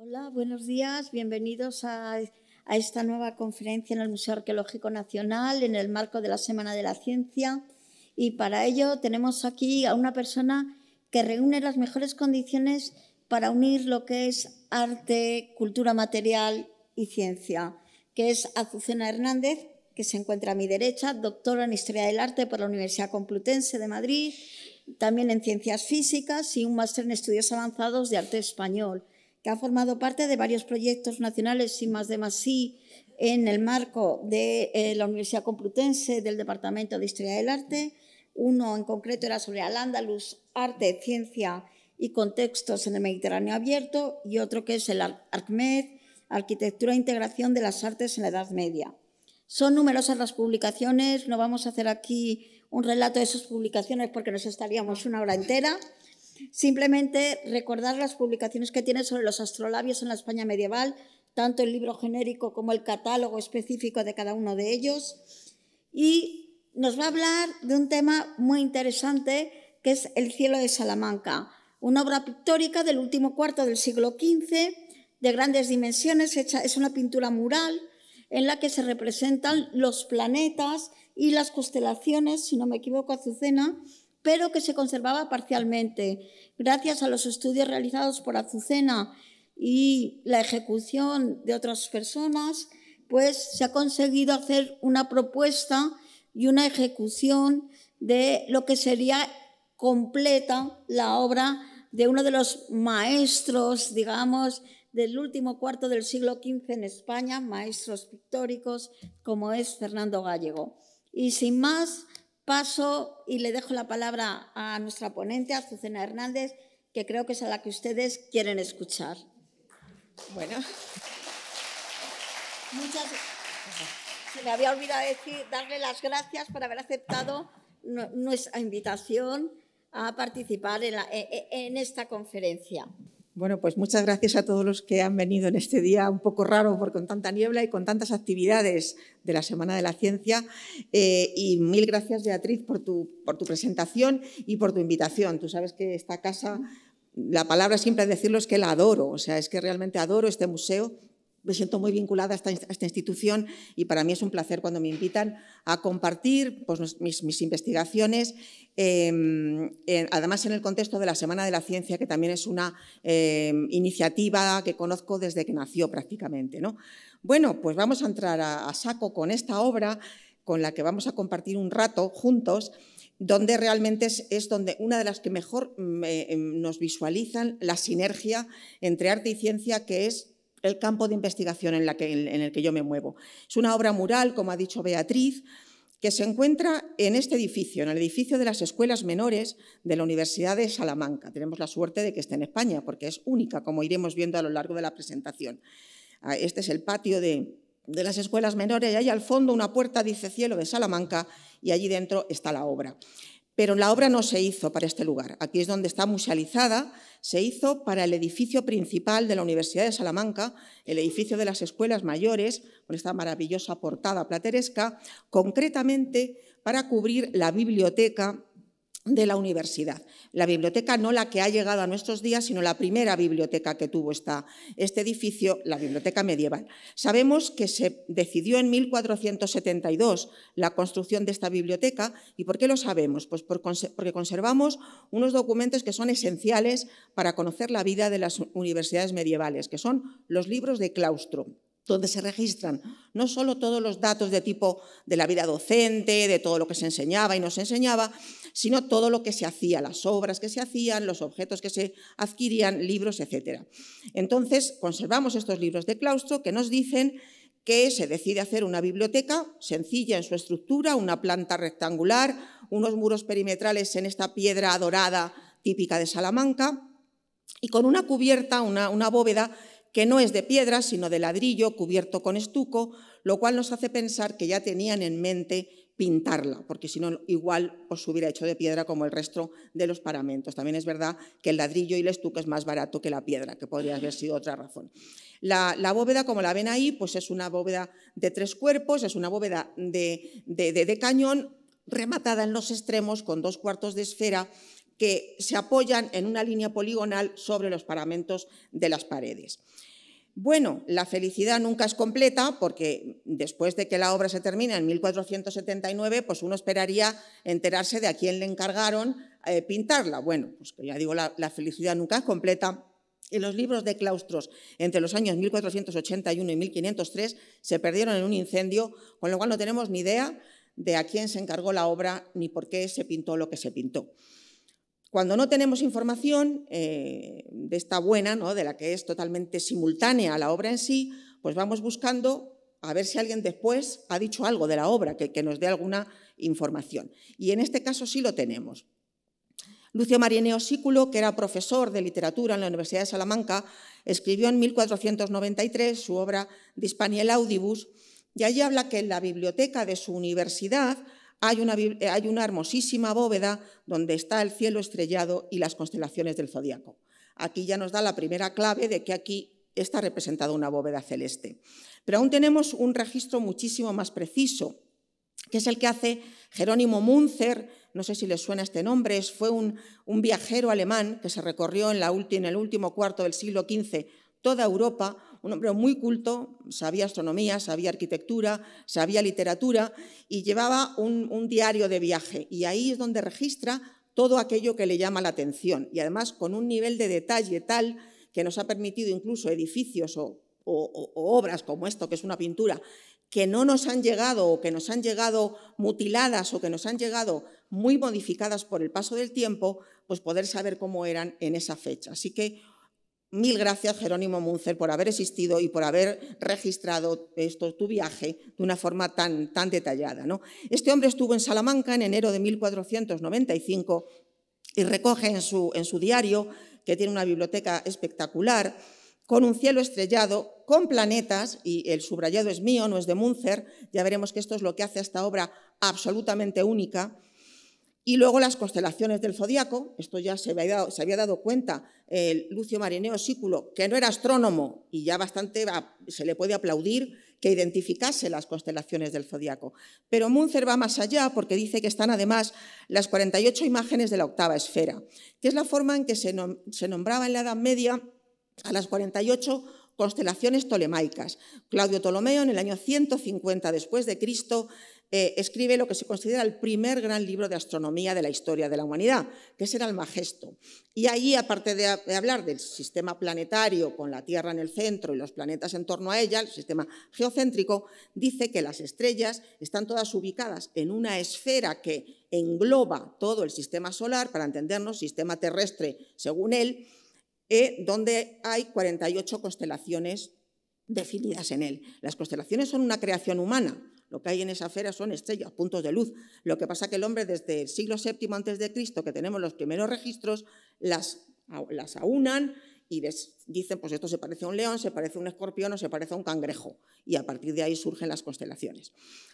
Hola, buenos días. Bienvenidos a, esta nueva conferencia en el Museo Arqueológico Nacional en el marco de la Semana de la Ciencia. Y para ello tenemos aquí a una persona que reúne las mejores condiciones para unir lo que es arte, cultura material y ciencia, que es Azucena Hernández, que se encuentra a mi derecha, doctora en Historia del Arte por la Universidad Complutense de Madrid, también en Ciencias Físicas y un máster en Estudios Avanzados de Arte Español ha formado parte de varios proyectos nacionales y más de más sí en el marco de eh, la Universidad Complutense del Departamento de Historia del Arte. Uno en concreto era sobre Al-Ándalus, arte, ciencia y contextos en el Mediterráneo abierto y otro que es el ARCMED, Arquitectura e Integración de las Artes en la Edad Media. Son numerosas las publicaciones, no vamos a hacer aquí un relato de sus publicaciones porque nos estaríamos una hora entera, Simplemente recordar las publicaciones que tiene sobre los astrolabios en la España medieval, tanto el libro genérico como el catálogo específico de cada uno de ellos. Y nos va a hablar de un tema muy interesante que es El cielo de Salamanca, una obra pictórica del último cuarto del siglo XV, de grandes dimensiones, es una pintura mural en la que se representan los planetas y las constelaciones, si no me equivoco, Azucena, pero que se conservaba parcialmente. Gracias a los estudios realizados por Azucena y la ejecución de otras personas, pues se ha conseguido hacer una propuesta y una ejecución de lo que sería completa la obra de uno de los maestros, digamos, del último cuarto del siglo XV en España, maestros pictóricos, como es Fernando Gallego. Y sin más, Paso y le dejo la palabra a nuestra ponente, Azucena Hernández, que creo que es a la que ustedes quieren escuchar. Bueno. Muchas Se me había olvidado decir, darle las gracias por haber aceptado nuestra invitación a participar en e-, e-, esta conferencia. Bueno, pues muchas gracias a todos los que han venido en este día un poco raro, porque con tanta niebla y con tantas actividades de la Semana de la Ciencia. Eh, y mil gracias, Beatriz, por tu, por tu presentación y por tu invitación. Tú sabes que esta casa, la palabra siempre decirlo es que la adoro, o sea, es que realmente adoro este museo me siento muy vinculada a esta, institución y para mí es un placer cuando me invitan a compartir pues, mis, investigaciones, em, además en el contexto de la Semana de la Ciencia, que también es una em, iniciativa que conozco desde que nació prácticamente. ¿no? Bueno, pues vamos a entrar a, saco con esta obra con la que vamos a compartir un rato juntos donde realmente es, donde una de las que mejor mm, eh, nos visualizan la sinergia entre arte y ciencia, que es el campo de investigación en, el que yo me muevo. Es una obra mural, como ha dicho Beatriz, que se encuentra en este edificio, en el edificio de las escuelas menores de la Universidad de Salamanca. Tenemos la suerte de que esté en España, porque es única, como iremos viendo a lo largo de la presentación. Ah, este es el patio de, de las escuelas menores y hay al fondo una puerta, dice cielo, de Salamanca y allí dentro está la obra. Pero la obra no se hizo para este lugar. Aquí es donde está musealizada. Se hizo para el edificio principal de la Universidad de Salamanca, el edificio de las escuelas mayores, con esta maravillosa portada plateresca, concretamente para cubrir la biblioteca de la universidad. La biblioteca no la que ha llegado a nuestros días, sino la primera biblioteca que tuvo este edificio, la biblioteca medieval. Sabemos que se decidió en 1472 la construcción de esta biblioteca. ¿Y por qué lo sabemos? Pues porque conservamos unos documentos que son esenciales para conocer la vida de las universidades medievales, que son los libros de claustro donde se registran no solo todos los datos de tipo de la vida docente, de todo lo que se enseñaba y no se enseñaba, sino todo lo que se hacía, las obras que se hacían, los objetos que se adquirían, libros, etc. Entonces, conservamos estos libros de claustro que nos dicen que se decide hacer una biblioteca sencilla en su estructura, una planta rectangular, unos muros perimetrales en esta piedra dorada típica de Salamanca y con una cubierta, una, una bóveda que no es de piedra, sino de ladrillo cubierto con estuco, lo cual nos hace pensar que ya tenían en mente pintarla, porque si no, igual os hubiera hecho de piedra como el resto de los paramentos. También es verdad que el ladrillo y el estuco es más barato que la piedra, que podría haber sido otra razón. La, bóveda, como la ven ahí, pues es una bóveda de tres cuerpos, es una bóveda de, de cañón rematada en los extremos con dos cuartos de esfera que se apoyan en una línea poligonal sobre los paramentos de las paredes. Bueno, la felicidad nunca es completa porque después de que la obra se termina en 1479, pues uno esperaría enterarse de a quién le encargaron eh, pintarla. Bueno, pues ya digo, la, la felicidad nunca es completa y los libros de claustros entre los años 1481 y 1503 se perdieron en un incendio, con lo cual no tenemos ni idea de a quién se encargó la obra ni por qué se pintó lo que se pintó. Cuando no tenemos información eh, de esta buena, de la que es totalmente simultánea la obra en sí, pues vamos buscando a ver si alguien después ha dicho algo de la obra, que, nos dé alguna información. Y en este caso sí lo tenemos. Lucio Marineo Sículo, que era profesor de literatura en la Universidad de Salamanca, escribió en 1493 su obra Hispaniel Audibus, y allí habla que en la biblioteca de su universidad eh, hay una, hermosísima bóveda donde está el cielo estrellado y las constelaciones del zodiaco. Aquí ya nos da la primera clave de que aquí está representada una bóveda celeste. Pero aún tenemos un registro muchísimo más preciso, que es el que hace Jerónimo Munzer, no sé si les suena este nombre, fue un, viajero alemán que se recorrió en el último cuarto del siglo XV toda Europa un hombre muy culto, sabía astronomía, sabía arquitectura, sabía literatura y llevaba un, diario de viaje. Y ahí es donde registra todo aquello que le llama la atención y además con un nivel de detalle tal que nos ha permitido incluso edificios o, o obras como esto, que es una pintura, que no nos han llegado o que nos han llegado mutiladas o que nos han llegado muy modificadas por el paso del tiempo, pues poder saber cómo eran en esa fecha. Así que Mil gracias, Jerónimo Munzer, por haber existido y por haber registrado esto, tu viaje de una forma tan, tan detallada. Este hombre estuvo en Salamanca en enero de 1495 y recoge en su, en su diario, que tiene una biblioteca espectacular, con un cielo estrellado, con planetas, y el subrayado es mío, no es de Munzer, ya veremos que esto es lo que hace esta obra absolutamente única, y luego las constelaciones del zodiaco, esto ya se había dado, cuenta Lucio Marineo Sículo, que no era astrónomo y ya bastante se le puede aplaudir que identificase las constelaciones del zodiaco. Pero Munzer va más allá porque dice que están además las 48 imágenes de la octava esfera, que es la forma en que se, nombraba en la Edad Media a las 48 constelaciones tolemaicas. Claudio Ptolomeo en el año 150 después de Cristo eh, escribe lo que se considera el primer gran libro de astronomía de la historia de la humanidad, que es el Almagesto. Y ahí, aparte de, hablar del sistema planetario con la Tierra en el centro y los planetas en torno a ella, el sistema geocéntrico, dice que las estrellas están todas ubicadas en una esfera que engloba todo el sistema solar, para entendernos, sistema terrestre, según él, eh, donde hay 48 constelaciones definidas en él. Las constelaciones son una creación humana lo que hay en esa esfera son estrellas, puntos de luz. Lo que pasa es que el hombre desde el siglo VII a.C., que tenemos los primeros registros, las, las aunan y dicen, pues esto se parece a un león, se parece a un escorpión o se parece a un cangrejo. Y a partir de ahí surgen las constelaciones.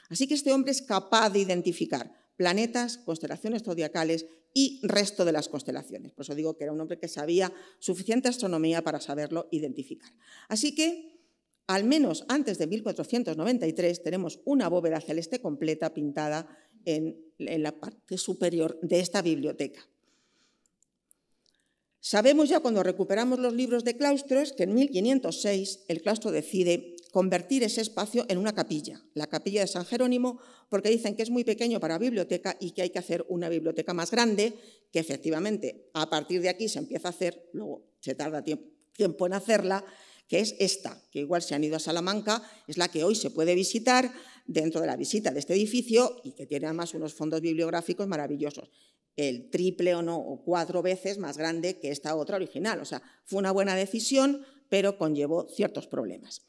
Así que este hombre es capaz de identificar planetas, constelaciones zodiacales y resto de las constelaciones. Por eso digo que era un hombre que sabía suficiente astronomía para saberlo identificar. Así que al menos antes de 1493 tenemos una bóveda celeste completa pintada en, la parte superior de esta biblioteca. Sabemos ya cuando recuperamos los libros de claustros que en 1506 el claustro decide convertir ese espacio en una capilla, la capilla de San Jerónimo, porque dicen que es muy pequeño para biblioteca y que hay que hacer una biblioteca más grande, que efectivamente a partir de aquí se empieza a hacer, luego se tarda tiempo, tiempo en hacerla, que es esta, que igual se han ido a Salamanca, es la que hoy se puede visitar dentro de la visita de este edificio y que tiene además unos fondos bibliográficos maravillosos. El triple o no, o cuatro veces más grande que esta otra original. O sea, fue una buena decisión, pero conllevó ciertos problemas.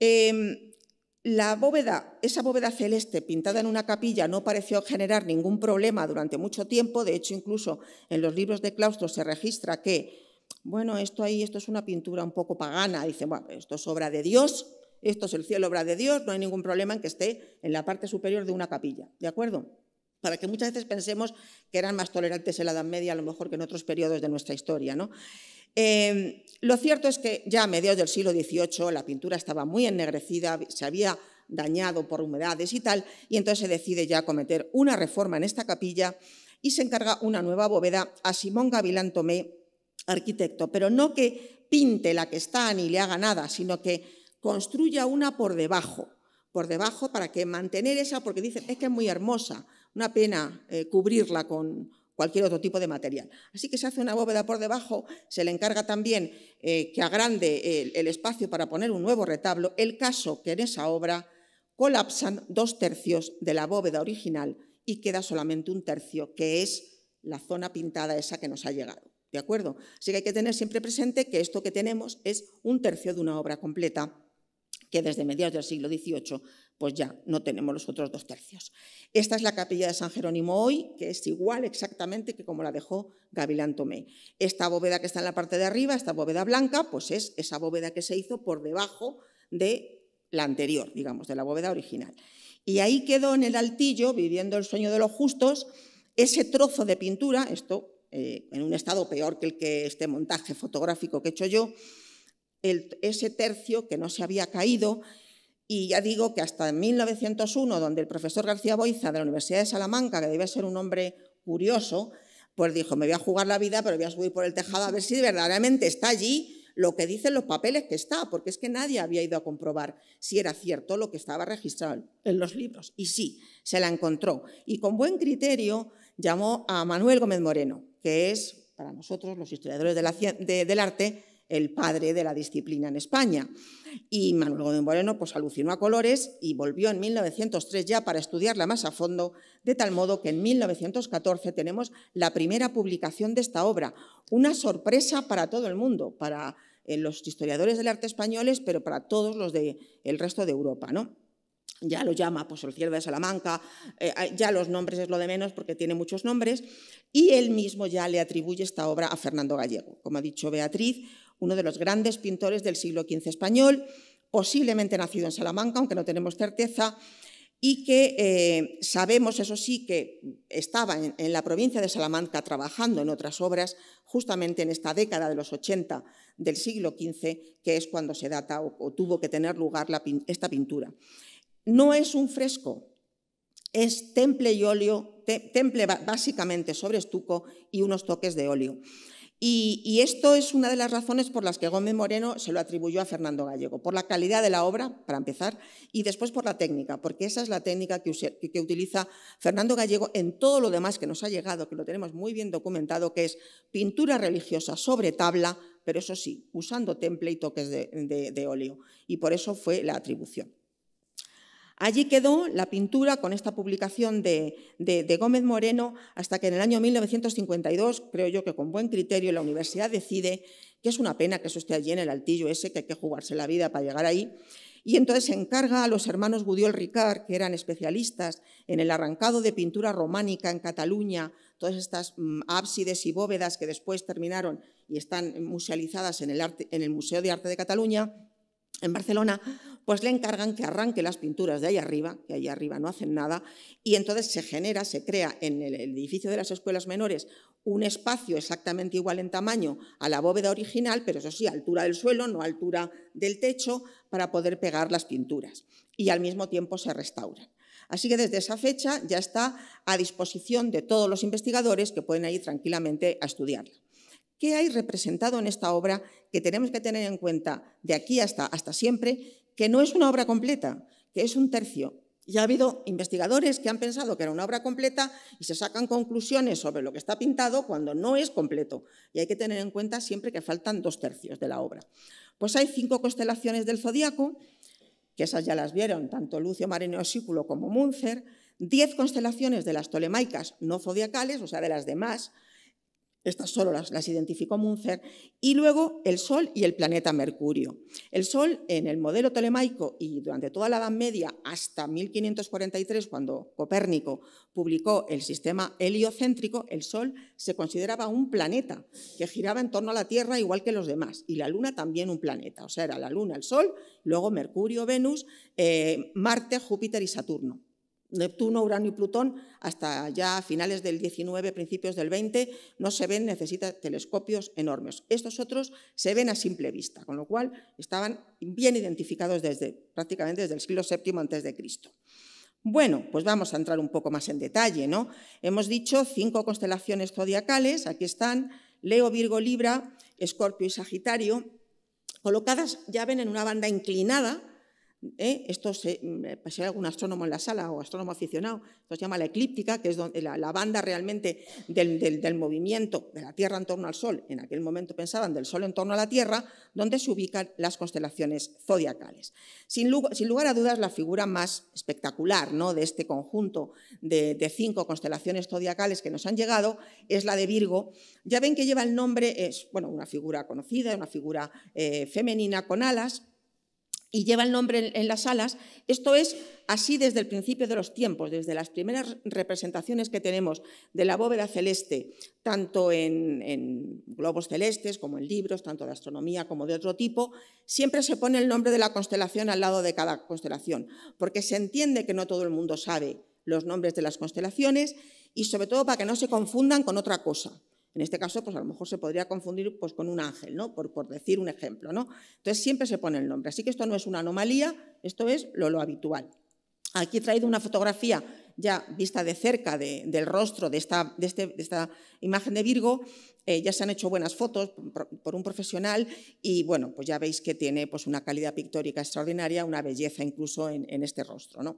Em, la bóveda, esa bóveda celeste pintada en una capilla no pareció generar ningún problema durante mucho tiempo, de hecho incluso en los libros de claustro se registra que bueno, esto ahí, esto es una pintura un poco pagana. Dice, bueno, esto es obra de Dios, esto es el cielo, obra de Dios, no hay ningún problema en que esté en la parte superior de una capilla, ¿de acuerdo? Para que muchas veces pensemos que eran más tolerantes en la Edad Media, a lo mejor que en otros periodos de nuestra historia, ¿no? Em, lo cierto es que ya a mediados del siglo XVIII la pintura estaba muy ennegrecida, se había dañado por humedades y tal, y entonces se decide ya cometer una reforma en esta capilla y se encarga una nueva bóveda a Simón Gavilán Tomé arquitecto, pero no que pinte la que está ni le haga nada, sino que construya una por debajo, por debajo para que mantener esa, porque dicen, es que es muy hermosa, una pena eh, cubrirla con cualquier otro tipo de material. Así que se hace una bóveda por debajo, se le encarga también eh, que agrande el espacio para poner un nuevo retablo, el caso que en esa obra colapsan dos tercios de la bóveda original y queda solamente un tercio, que es la zona pintada esa que nos ha llegado. ¿De acuerdo? Así que hay que tener siempre presente que esto que tenemos es un tercio de una obra completa, que desde mediados del siglo XVIII pues ya no tenemos los otros dos tercios. Esta es la capilla de San Jerónimo hoy, que es igual exactamente que como la dejó Gavilán Tomé. Esta bóveda que está en la parte de arriba, esta bóveda blanca, pues es esa bóveda que se hizo por debajo de la anterior, digamos, de la bóveda original. Y ahí quedó en el altillo, viviendo el sueño de los justos, ese trozo de pintura, esto eh, en un estado peor que el que este montaje fotográfico que he hecho yo, ese tercio que no se había caído. Y ya digo que hasta en 1901, donde el profesor García Boiza de la Universidad de Salamanca, que debe ser un hombre curioso, pues dijo, me voy a jugar la vida, pero voy a subir por el tejado a ver si verdaderamente está allí lo que dicen los papeles que está, porque es que nadie había ido a comprobar si era cierto lo que estaba registrado en los libros. Y sí, se la encontró. Y con buen criterio llamó a Manuel Gómez Moreno, que es, para nosotros, los historiadores del arte, el padre de la disciplina en España. Y Manuel Gómez Moreno pues, alucinó a colores y volvió en 1903 ya para estudiarla más a fondo, de tal modo que en 1914 tenemos la primera publicación de esta obra, una sorpresa para todo el mundo, para eh, los historiadores del arte españoles, pero para todos los del el resto de Europa. ¿no? ya lo llama pues, el ciervo de Salamanca, eh, ah, ya los nombres es lo de menos porque tiene muchos nombres, y él mismo ya le atribuye esta obra a Fernando Gallego, como ha dicho Beatriz, uno de los grandes pintores del siglo XV español, posiblemente nacido en Salamanca, aunque no tenemos certeza, y que eh, sabemos, eso sí, que estaba en, la provincia de Salamanca trabajando en otras obras, justamente en esta década de los 80 del siglo XV, que es cuando se data o, tuvo que tener lugar esta pintura no es un fresco, es temple y óleo, temple básicamente sobre estuco y unos toques de óleo. Y, esto es una de las razones por las que Gómez Moreno se lo atribuyó a Fernando Gallego, por la calidad de la obra, para empezar, y después por la técnica, porque esa es la técnica que, utiliza Fernando Gallego en todo lo demás que nos ha llegado, que lo tenemos muy bien documentado, que es pintura religiosa sobre tabla, pero eso sí, usando temple y toques de óleo. Y por eso fue la atribución. Allí quedó la pintura con esta publicación de, Gómez Moreno hasta que en el año 1952, creo yo que con buen criterio, la universidad decide que es una pena que eso esté allí en el altillo ese, que hay que jugarse la vida para llegar ahí. Y entonces se encarga a los hermanos Gudiol Ricard, que eran especialistas en el arrancado de pintura románica en Cataluña, todas estas mm, ábsides y bóvedas que después terminaron y están musealizadas en el Museo de Arte de Cataluña, en Barcelona, pues le encargan que arranque las pinturas de ahí arriba, que ahí arriba no hacen nada, y entonces se genera, se crea en el edificio de las escuelas menores un espacio exactamente igual en tamaño a la bóveda original, pero eso sí, altura del suelo, no altura del techo, para poder pegar las pinturas. Y al mismo tiempo se restaura. Así que desde esa fecha ya está a disposición de todos los investigadores que pueden ir tranquilamente a estudiarla. ¿Qué hay representado en esta obra que tenemos que tener en cuenta de aquí hasta, hasta siempre? Que no es una obra completa, que es un tercio. Y ha habido investigadores que han pensado que era una obra completa y se sacan conclusiones sobre lo que está pintado cuando no es completo. Y hay que tener en cuenta siempre que faltan dos tercios de la obra. Pues hay cinco constelaciones del zodiaco, que esas ya las vieron tanto Lucio Marino, Osículo como Munzer, diez constelaciones de las tolemaicas no zodiacales, o sea, de las demás, estas solo las, identificó Munzer. Y luego el Sol y el planeta Mercurio. El Sol en el modelo tolemaico y durante toda la Edad Media hasta 1543, cuando Copérnico publicó el sistema heliocéntrico, el Sol se consideraba un planeta que giraba en torno a la Tierra igual que los demás. Y la Luna también un planeta. O sea, era la Luna, el Sol, luego Mercurio, Venus, eh, Marte, Júpiter y Saturno. Neptuno, Urano y Plutón, hasta ya finales del 19, principios del 20, no se ven, necesita telescopios enormes. Estos otros se ven a simple vista, con lo cual estaban bien identificados desde prácticamente desde el siglo VII antes de Cristo. Bueno, pues vamos a entrar un poco más en detalle, ¿no? Hemos dicho cinco constelaciones zodiacales, aquí están Leo, Virgo, Libra, Escorpio y Sagitario, colocadas, ya ven, en una banda inclinada, ¿eh? esto se, mm, eh, pues si hay algún astrónomo en la sala o astrónomo aficionado, esto se llama la eclíptica, que es donde la, banda realmente del, movimiento de la Tierra en torno al Sol, en aquel momento pensaban del Sol en torno a la Tierra, donde se ubican las constelaciones zodiacales. Sin lugar, a dudas, la figura más espectacular ¿no? de este conjunto de, cinco constelaciones zodiacales que nos han llegado es la de Virgo. Ya ven que lleva el nombre, es bueno, una figura conocida, una figura eh, femenina con alas, y lleva el nombre en, las alas, esto es así desde el principio de los tiempos, desde las primeras representaciones que tenemos de la bóveda celeste, tanto en, en globos celestes como en libros, tanto de astronomía como de otro tipo, siempre se pone el nombre de la constelación al lado de cada constelación, porque se entiende que no todo el mundo sabe los nombres de las constelaciones y sobre todo para que no se confundan con otra cosa. En este caso, pues a lo mejor se podría confundir pues, con un ángel, ¿no? Por, por, decir un ejemplo. ¿no? Entonces siempre se pone el nombre. Así que esto no es una anomalía, esto es lo, lo habitual. Aquí he traído una fotografía ya vista de cerca del rostro de esta, este, esta, imagen de Virgo. Eh, ya se han hecho buenas fotos por, un profesional y bueno, pues ya veis que tiene pues, una calidad pictórica extraordinaria, una belleza incluso en, en este rostro. ¿no?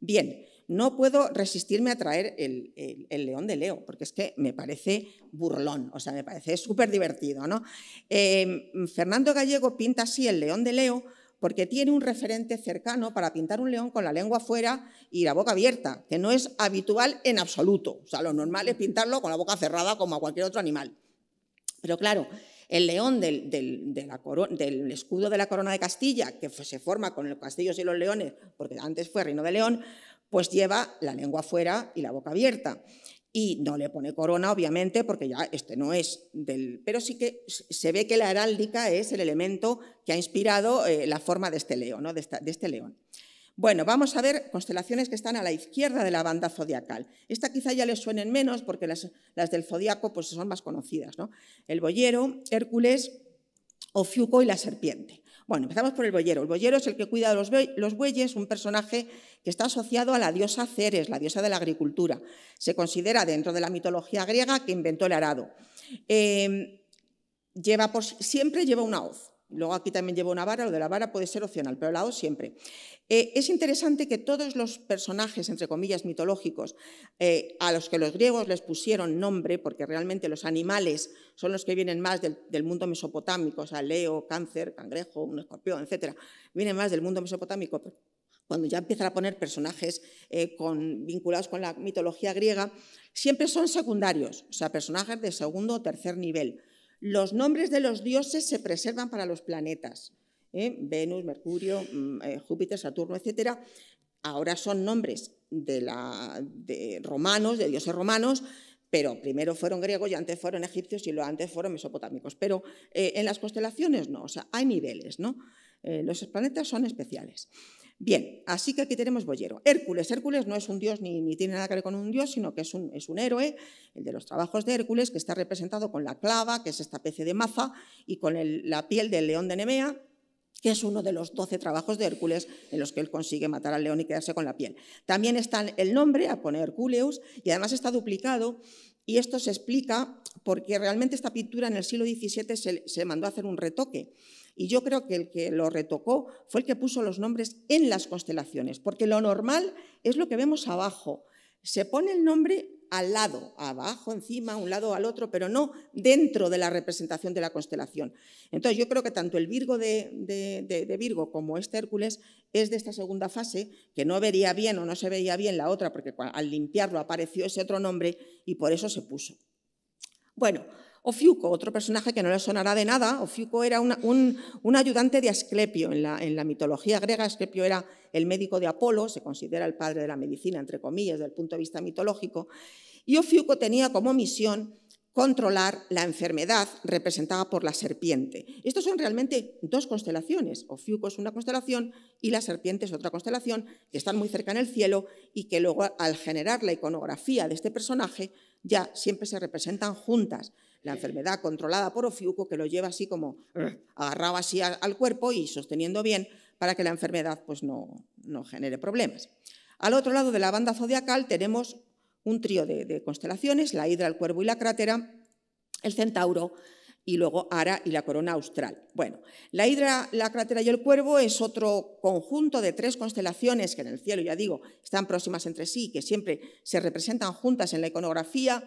Bien, no puedo resistirme a traer el, león de Leo, porque es que me parece burlón, o sea, me parece súper divertido. ¿no? Em, Fernando Gallego pinta así el león de Leo porque tiene un referente cercano para pintar un león con la lengua fuera y la boca abierta, que no es habitual en absoluto. O sea, lo normal es pintarlo con la boca cerrada como a cualquier otro animal. Pero claro, el león del, del, escudo de la corona de Castilla, que se forma con los castillos y los leones, porque antes fue Reino de León, pues lleva la lengua fuera y la boca abierta. Y no le pone corona, obviamente, porque ya este no es del... Pero sí que se ve que la heráldica es el elemento que ha inspirado eh, la forma de este león, ¿no? de, este león. Bueno, vamos a ver constelaciones que están a la izquierda de la banda zodiacal. Esta quizá ya les suenen menos porque las, las del zodiaco pues, son más conocidas. ¿no? El boyero, Hércules, Ofiuco y la serpiente. Bueno, empezamos por el boyero. El boyero es el que cuida los, bueyes, un personaje que está asociado a la diosa Ceres, la diosa de la agricultura. Se considera dentro de la mitología griega que inventó el arado. Eh, siempre lleva una hoz. Luego aquí también llevo una vara, lo de la vara puede ser opcional, pero la lado siempre. Eh, es interesante que todos los personajes, entre comillas, mitológicos, eh, a los que los griegos les pusieron nombre, porque realmente los animales son los que vienen más del, mundo mesopotámico, o sea, leo, cáncer, cangrejo, un escorpión, etcétera, vienen más del mundo mesopotámico, cuando ya empiezan a poner personajes eh, vinculados con la mitología griega, siempre son secundarios, o sea, personajes de segundo o tercer nivel los nombres de los dioses se preservan para los planetas. ¿eh? Venus, Mercurio, mm, eh, Júpiter, Saturno, etc. Ahora son nombres de, romanos, de dioses romanos, pero primero fueron griegos y antes fueron egipcios y lo antes fueron mesopotámicos. Pero eh, en las constelaciones no, o sea, hay niveles, ¿no? Eh, los planetas son especiales. Bien, así que aquí tenemos Boyero. Hércules. Hércules no es un dios ni, tiene nada que ver con un dios, sino que es un, héroe, el de los trabajos de Hércules, que está representado con la clava, que es esta especie de maza, y con la piel del león de Nemea, que es uno de los doce trabajos de Hércules en los que él consigue matar al león y quedarse con la piel. También está el nombre, a poner Herculeus, y además está duplicado, y esto se explica porque realmente esta pintura en el siglo XVII se mandó a hacer un retoque. Y yo creo que el que lo retocó fue el que puso los nombres en las constelaciones, porque lo normal es lo que vemos abajo. Se pone el nombre al lado, abajo, encima, un lado al otro, pero no dentro de la representación de la constelación. Entonces yo creo que tanto el Virgo de, Virgo como este Hércules es de esta segunda fase, que no vería bien o no se veía bien la otra, porque al limpiarlo apareció ese otro nombre y por eso se puso. Bueno, Ofiuco, otro personaje que no le sonará de nada, Ofiuco era un, ayudante de Asclepio. En la, mitología griega, Asclepio era el médico de Apolo, se considera el padre de la medicina, entre comillas, desde el punto de vista mitológico. Y Ofiuco tenía como misión controlar la enfermedad representada por la serpiente. Estas son realmente dos constelaciones. Ofiuco es una constelación y la serpiente es otra constelación, que están muy cerca en el cielo y que luego al generar la iconografía de este personaje ya siempre se representan juntas la enfermedad controlada por Ofiuco, que lo lleva así como eh, agarrado así al cuerpo y sosteniendo bien para que la enfermedad pues, no, no genere problemas. Al otro lado de la banda zodiacal tenemos un trío de, constelaciones, la Hidra, el Cuervo y la Crátera, el Centauro y luego Ara y la Corona Austral. Bueno, la Hidra, la Crátera y el Cuervo es otro conjunto de tres constelaciones que en el cielo, ya digo, están próximas entre sí, y que siempre se representan juntas en la iconografía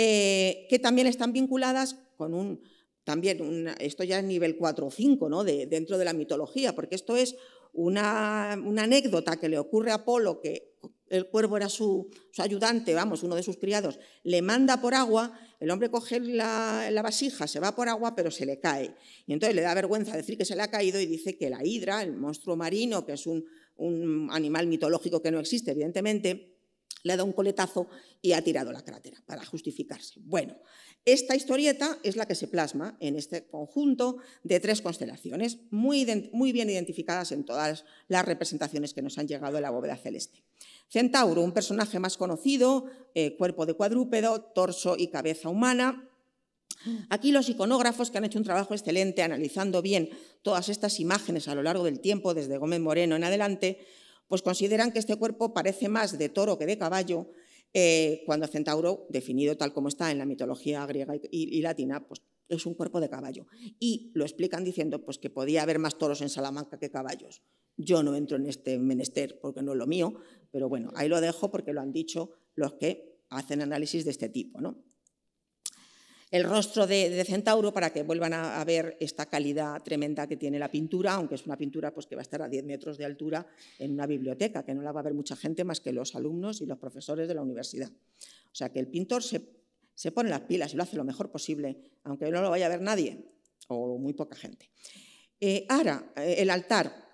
eh, que también están vinculadas con un, también esto ya es nivel 4 o 5 ¿no? de, dentro de la mitología, porque esto es una, anécdota que le ocurre a Apolo, que el cuervo era su, ayudante, vamos, uno de sus criados, le manda por agua, el hombre coge la, vasija, se va por agua, pero se le cae. Y entonces le da vergüenza decir que se le ha caído y dice que la hidra, el monstruo marino, que es un, un animal mitológico que no existe, evidentemente, le ha dado un coletazo y ha tirado la crátera para justificarse. Bueno, esta historieta es la que se plasma en este conjunto de tres constelaciones, muy, bien identificadas en todas las representaciones que nos han llegado de la bóveda celeste. Centauro, un personaje más conocido, eh, cuerpo de cuadrúpedo, torso y cabeza humana. Aquí los iconógrafos que han hecho un trabajo excelente analizando bien todas estas imágenes a lo largo del tiempo, desde Gómez Moreno en adelante, pues consideran que este cuerpo parece más de toro que de caballo, eh, cuando Centauro, definido tal como está en la mitología griega y, latina, pues es un cuerpo de caballo. Y lo explican diciendo pues, que podía haber más toros en Salamanca que caballos. Yo no entro en este menester porque no es lo mío, pero bueno, ahí lo dejo porque lo han dicho los que hacen análisis de este tipo. ¿no? el rostro de, Centauro para que vuelvan a, ver esta calidad tremenda que tiene la pintura, aunque es una pintura pues, que va a estar a 10 metros de altura en una biblioteca, que no la va a ver mucha gente más que los alumnos y los profesores de la universidad. O sea que el pintor se, pone las pilas y lo hace lo mejor posible, aunque no lo vaya a ver nadie o muy poca gente. Eh, ahora, eh, el altar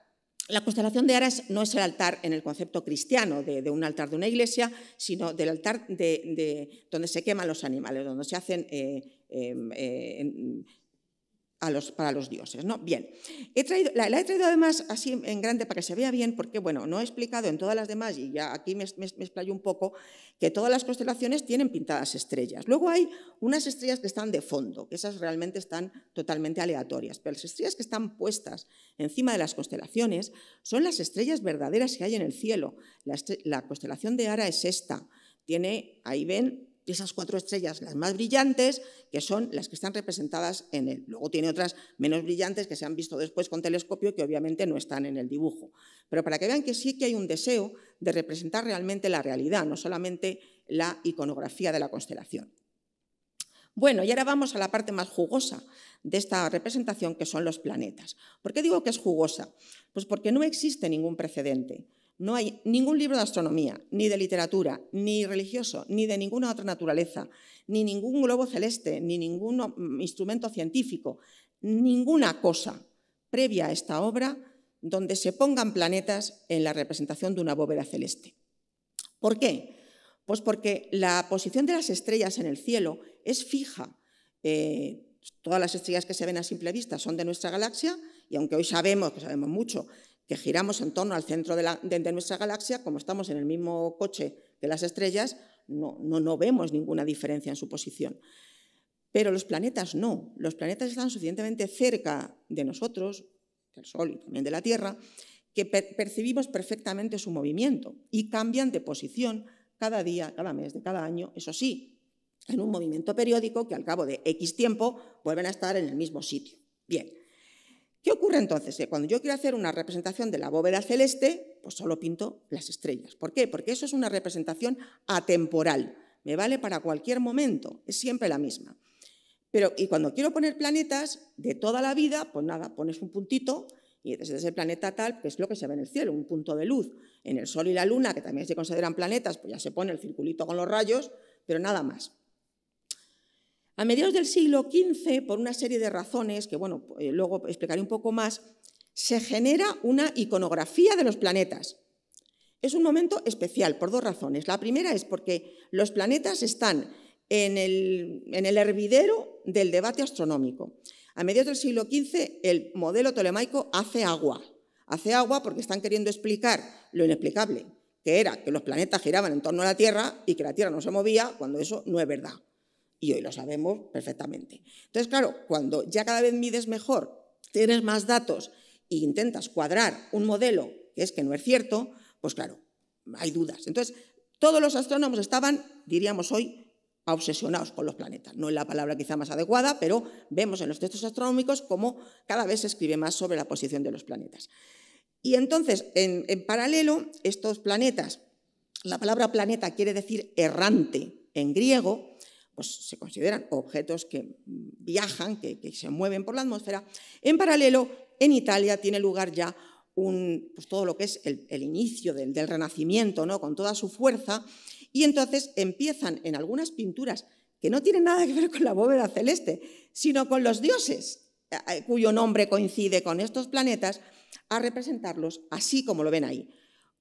la constelación de Aras no es el altar en el concepto cristiano de, un altar de una iglesia, sino del altar de, donde se queman los animales, donde se hacen eh, eh, eh, para los dioses. ¿no? Bien, he traído, la, he traído además así en grande para que se vea bien, porque bueno, no he explicado en todas las demás, y ya aquí me, explayo un poco, que todas las constelaciones tienen pintadas estrellas. Luego hay unas estrellas que están de fondo, que esas realmente están totalmente aleatorias, pero las estrellas que están puestas encima de las constelaciones son las estrellas verdaderas que hay en el cielo. La, la constelación de Ara es esta. Tiene, ahí ven, esas cuatro estrellas, las más brillantes, que son las que están representadas en él. Luego tiene otras menos brillantes que se han visto después con telescopio que obviamente no están en el dibujo. Pero para que vean que sí que hay un deseo de representar realmente la realidad, no solamente la iconografía de la constelación. Bueno, y ahora vamos a la parte más jugosa de esta representación, que son los planetas. ¿Por qué digo que es jugosa? Pues porque no existe ningún precedente. No hay ningún libro de astronomía, ni de literatura, ni religioso, ni de ninguna otra naturaleza, ni ningún globo celeste, ni ningún mm, instrumento científico, ninguna cosa previa a esta obra donde se pongan planetas en la representación de una bóveda celeste. ¿Por qué? Pues porque la posición de las estrellas en el cielo es fija. Eh, todas las estrellas que se ven a simple vista son de nuestra galaxia y aunque hoy sabemos, que sabemos mucho, que giramos en torno al centro de, nuestra galaxia, como estamos en el mismo coche que las estrellas, no, no, vemos ninguna diferencia en su posición. Pero los planetas no, los planetas están suficientemente cerca de nosotros, del Sol y también de la Tierra, que percibimos perfectamente su movimiento y cambian de posición cada día, cada mes, de cada año, eso sí, en un movimiento periódico que al cabo de X tiempo vuelven a estar en el mismo sitio. Bien, ¿Qué ocurre entonces? cuando yo quiero hacer una representación de la bóveda celeste, pues solo pinto las estrellas. ¿Por qué? Porque eso es una representación atemporal. Me vale para cualquier momento, es siempre la misma. Pero, y cuando quiero poner planetas de toda la vida, pues nada, pones un puntito y desde ese planeta tal, que es lo que se ve en el cielo, un punto de luz. En el Sol y la Luna, que también se consideran planetas, pues ya se pone el circulito con los rayos, pero nada más. A mediados del siglo XV, por una serie de razones que bueno, eh, luego explicaré un poco más, se genera una iconografía de los planetas. Es un momento especial por dos razones. La primera es porque los planetas están en el, hervidero del debate astronómico. A mediados del siglo XV, el modelo tolemaico hace agua. Hace agua porque están queriendo explicar lo inexplicable, que era que los planetas giraban en torno a la Tierra y que la Tierra no se movía cuando eso no es verdad. Y hoy lo sabemos perfectamente. Entonces, claro, cuando ya cada vez mides mejor, tienes más datos e intentas cuadrar un modelo que es que no es cierto, pues claro, hay dudas. Entonces, todos los astrónomos estaban, diríamos hoy, obsesionados con los planetas. No es la palabra quizá más adecuada, pero vemos en los textos astronómicos cómo cada vez se escribe más sobre la posición de los planetas. Y entonces, en, en paralelo, estos planetas, la palabra planeta quiere decir errante en griego, pues se consideran objetos que mm, viajan, que, se mueven por la atmósfera. En paralelo, en Italia tiene lugar ya pues, todo lo que es el, inicio del, del, Renacimiento, ¿no? con toda su fuerza, y entonces empiezan en algunas pinturas que no tienen nada que ver con la bóveda celeste, sino con los dioses, eh, eh, cuyo nombre coincide con estos planetas, a representarlos así como lo ven ahí.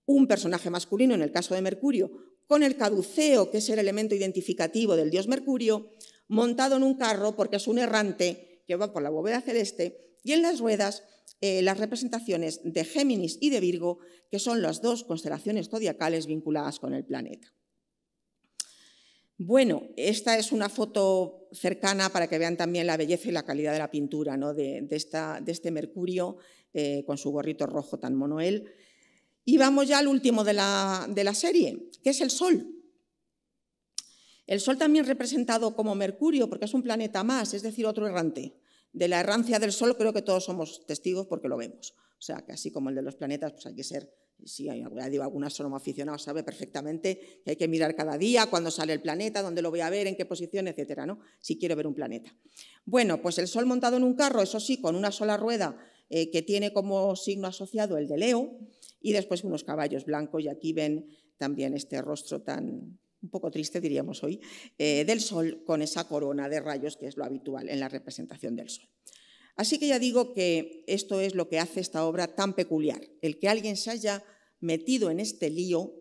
Un personaje masculino, en el caso de Mercurio, con el caduceo, que es el elemento identificativo del dios Mercurio, montado en un carro porque es un errante que va por la bóveda celeste, y en las ruedas eh, las representaciones de Géminis y de Virgo, que son las dos constelaciones zodiacales vinculadas con el planeta. Bueno, esta es una foto cercana para que vean también la belleza y la calidad de la pintura de, este Mercurio eh, con su gorrito rojo tan monoel y vamos ya al último de la, serie, que es el Sol. El Sol también representado como Mercurio, porque es un planeta más, es decir, otro errante. De la errancia del Sol creo que todos somos testigos porque lo vemos. O sea, que así como el de los planetas, pues hay que ser, si alguna alguna algún astrónomo aficionado sabe perfectamente que hay que mirar cada día, cuándo sale el planeta, dónde lo voy a ver, en qué posición, etcétera, ¿no? Si quiero ver un planeta. Bueno, pues el Sol montado en un carro, eso sí, con una sola rueda eh, que tiene como signo asociado el de Leo, y después unos caballos blancos. Y aquí ven también este rostro tan un poco triste, diríamos hoy, eh, del sol con esa corona de rayos que es lo habitual en la representación del sol. Así que ya digo que esto es lo que hace esta obra tan peculiar, el que alguien se haya metido en este lío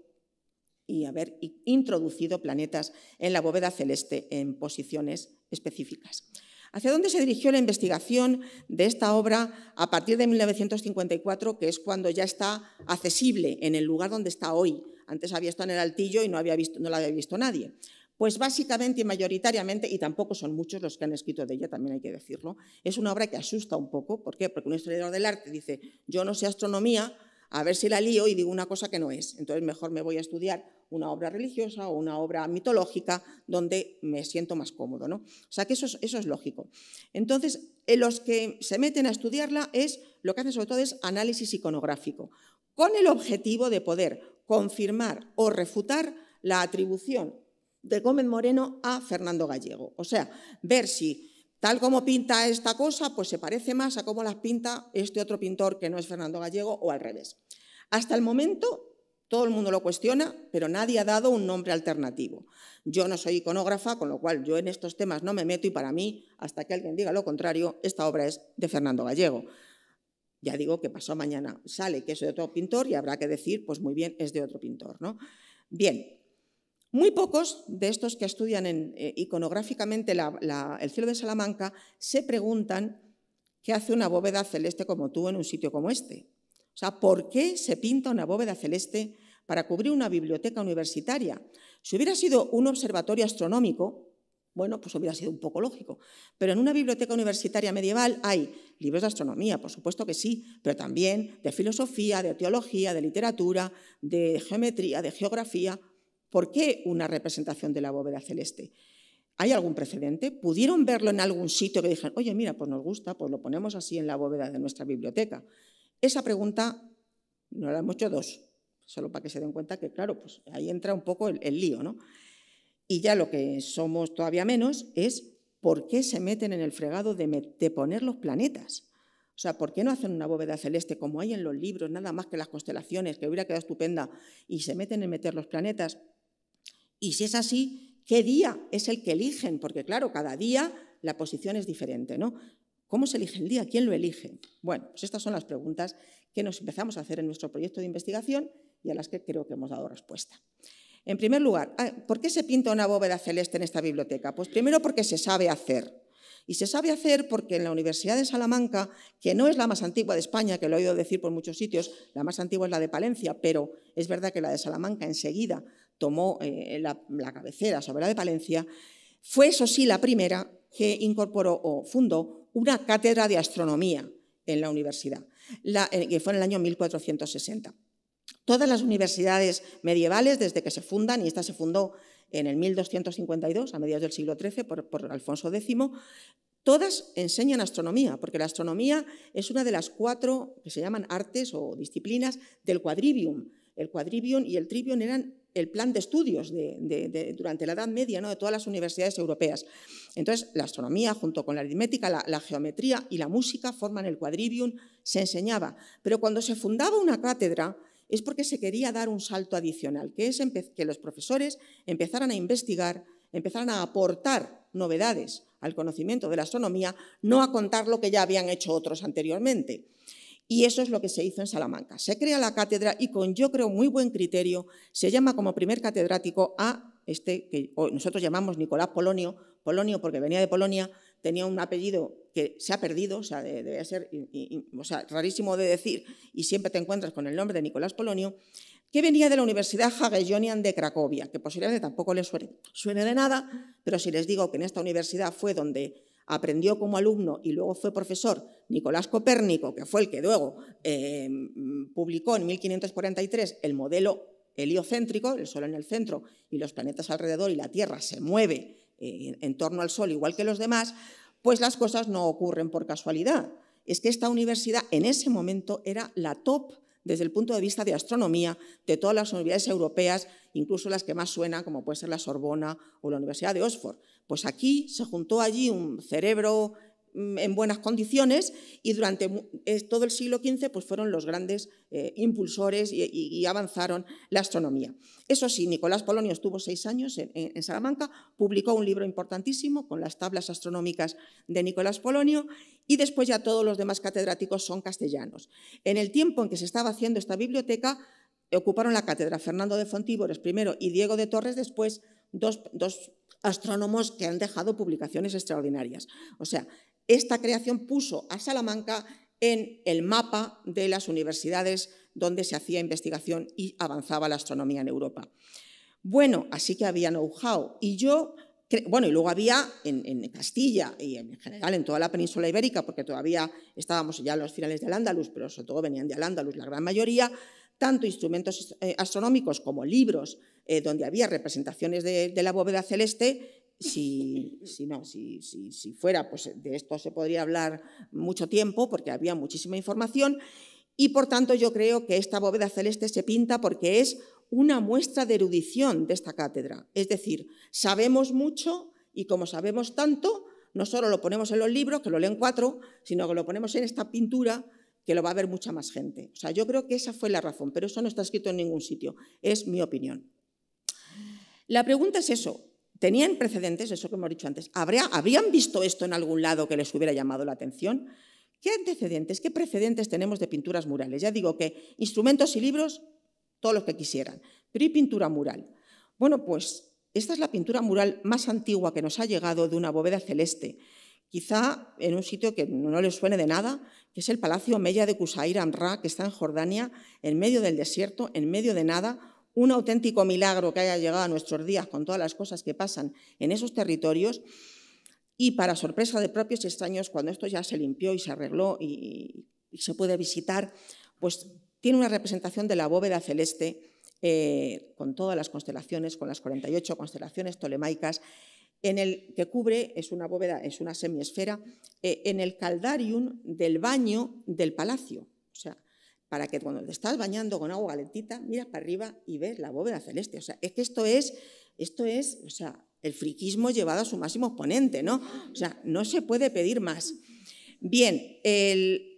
y haber introducido planetas en la bóveda celeste en posiciones específicas. ¿Hacia dónde se dirigió la investigación de esta obra a partir de 1954, que es cuando ya está accesible en el lugar donde está hoy? Antes había estado en el altillo y no, había visto, la había visto nadie. Pues básicamente y mayoritariamente, y tampoco son muchos los que han escrito de ella, también hay que decirlo, es una obra que asusta un poco. ¿Por qué? Porque un historiador del arte dice, yo no sé astronomía, a ver si la lío y digo una cosa que no es. Entonces mejor me voy a estudiar una obra religiosa o una obra mitológica donde me siento más cómodo. ¿no? O sea que eso es, lógico. Entonces, los que se meten a estudiarla es lo que hacen sobre todo es análisis iconográfico, con el objetivo de poder confirmar o refutar la atribución de Gómez Moreno a Fernando Gallego. O sea, ver si Tal como pinta esta cosa, pues se parece más a cómo las pinta este otro pintor que no es Fernando Gallego o al revés. Hasta el momento todo el mundo lo cuestiona, pero nadie ha dado un nombre alternativo. Yo no soy iconógrafa, con lo cual yo en estos temas no me meto y para mí, hasta que alguien diga lo contrario, esta obra es de Fernando Gallego. Ya digo que pasó mañana, sale que es de otro pintor y habrá que decir, pues muy bien, es de otro pintor. ¿no? Bien, muy pocos de estos que estudian eh, iconográficamente el cielo de Salamanca se preguntan qué hace una bóveda celeste como tú en un sitio como este. O sea, ¿por qué se pinta una bóveda celeste para cubrir una biblioteca universitaria? Si hubiera sido un observatorio astronómico, bueno, pues hubiera sido un poco lógico. Pero en una biblioteca universitaria medieval hay libros de astronomía, por supuesto que sí, pero también de filosofía, de teología, de literatura, de geometría, de geografía. ¿Por qué una representación de la bóveda celeste? ¿Hay algún precedente? ¿Pudieron verlo en algún sitio que dijeran, oye, mira, pues nos gusta, pues lo ponemos así en la bóveda de nuestra biblioteca? Esa pregunta no la hemos hecho dos, solo para que se den cuenta que, claro, pues ahí entra un poco el, lío, ¿no? Y ya lo que somos todavía menos es por qué se meten en el fregado de, de poner los planetas. O sea, ¿por qué no hacen una bóveda celeste como hay en los libros, nada más que las constelaciones, que hubiera quedado estupenda, y se meten en meter los planetas? Y si es así, ¿qué día es el que eligen? Porque claro, cada día la posición es diferente, ¿no? ¿Cómo se elige el día? ¿Quién lo elige? Bueno, pues estas son las preguntas que nos empezamos a hacer en nuestro proyecto de investigación y a las que creo que hemos dado respuesta. En primer lugar, ah, ¿por qué se pinta una bóveda celeste en esta biblioteca? Pues primero porque se sabe hacer. Y se sabe hacer porque en la Universidad de Salamanca, que no es la más antigua de España, que lo he oído decir por muchos sitios, la más antigua es la de Palencia, pero es verdad que la de Salamanca enseguida tomó eh, la, cabecera sobre la de Palencia, fue eso sí la primera que incorporó o fundó una cátedra de astronomía en la universidad, la, eh, que fue en el año 1460. Todas las universidades medievales, desde que se fundan, y esta se fundó en el 1252, a mediados del siglo XIII, por, por Alfonso X, todas enseñan astronomía, porque la astronomía es una de las cuatro que se llaman artes o disciplinas del quadrivium. El quadrivium y el trivium eran el plan de estudios de, durante la Edad Media ¿no? de todas las universidades europeas. Entonces, la astronomía, junto con la aritmética, la, la, geometría y la música, forman el quadrivium, se enseñaba. Pero cuando se fundaba una cátedra, es porque se quería dar un salto adicional, que es que los profesores empezaran a investigar, empezaran a aportar novedades al conocimiento de la astronomía, no a contar lo que ya habían hecho otros anteriormente. Y eso es lo que se hizo en Salamanca. Se crea la cátedra y con, yo creo, muy buen criterio, se llama como primer catedrático a este que nosotros llamamos Nicolás Polonio, Polonio porque venía de Polonia, tenía un apellido que se ha perdido, o sea, debe ser rarísimo de decir, y siempre te encuentras con el nombre de Nicolás Polonio, que venía de la Universidad Hagellonian de Cracovia, que posiblemente tampoco les suene de nada, pero si les digo que en esta universidad fue donde aprendió como alumno y luego fue profesor Nicolás Copérnico, que fue el que luego eh, publicó en 1543 el modelo heliocéntrico, el Sol en el centro y los planetas alrededor y la Tierra se mueve eh, en torno al Sol igual que los demás, pues las cosas no ocurren por casualidad. Es que esta universidad en ese momento era la top desde el punto de vista de astronomía de todas las universidades europeas, incluso las que más suenan, como puede ser la Sorbona o la Universidad de Oxford. Pues aquí se juntó allí un cerebro mm, en buenas condiciones y durante eh, todo el siglo XV pues fueron los grandes eh, impulsores y, avanzaron la astronomía. Eso sí, Nicolás Polonio estuvo seis años en, Salamanca, publicó un libro importantísimo con las tablas astronómicas de Nicolás Polonio y después ya todos los demás catedráticos son castellanos. En el tiempo en que se estaba haciendo esta biblioteca ocuparon la cátedra Fernando de Fontívores primero y Diego de Torres después, dos, dos astrónomos que han dejado publicaciones extraordinarias. O sea, esta creación puso a Salamanca en el mapa de las universidades donde se hacía investigación y avanzaba la astronomía en Europa. Bueno, así que había know-how. Y yo, bueno, y luego había en, Castilla y en general en toda la península ibérica, porque todavía estábamos ya en los finales de al pero sobre todo venían de al la gran mayoría, tanto instrumentos eh, astronómicos como libros eh, donde había representaciones de, la bóveda celeste, si, si, fuera, pues de esto se podría hablar mucho tiempo porque había muchísima información y por tanto yo creo que esta bóveda celeste se pinta porque es una muestra de erudición de esta cátedra. Es decir, sabemos mucho y como sabemos tanto, no solo lo ponemos en los libros, que lo leen cuatro, sino que lo ponemos en esta pintura que lo va a ver mucha más gente. O sea, yo creo que esa fue la razón, pero eso no está escrito en ningún sitio, es mi opinión. La pregunta es eso, ¿tenían precedentes, eso que hemos dicho antes? ¿Habrían visto esto en algún lado que les hubiera llamado la atención? ¿Qué antecedentes, qué precedentes tenemos de pinturas murales? Ya digo que instrumentos y libros, todos los que quisieran, pero ¿y pintura mural? Bueno, pues esta es la pintura mural más antigua que nos ha llegado de una bóveda celeste, quizá en un sitio que no les suene de nada, que es el Palacio Mella de Kusair Amra, que está en Jordania, en medio del desierto, en medio de nada, un auténtico milagro que haya llegado a nuestros días con todas las cosas que pasan en esos territorios. Y para sorpresa de propios extraños, cuando esto ya se limpió y se arregló y, se puede visitar, pues tiene una representación de la bóveda celeste eh, con todas las constelaciones, con las 48 constelaciones tolemaicas, en el que cubre, es una bóveda, es una semiesfera, eh, en el caldarium del baño del palacio. O sea, para que cuando te estás bañando con agua calentita, miras para arriba y ves la bóveda celeste. O sea, es que esto es, esto es, o sea, el friquismo llevado a su máximo exponente, ¿no? O sea, no se puede pedir más. Bien, el,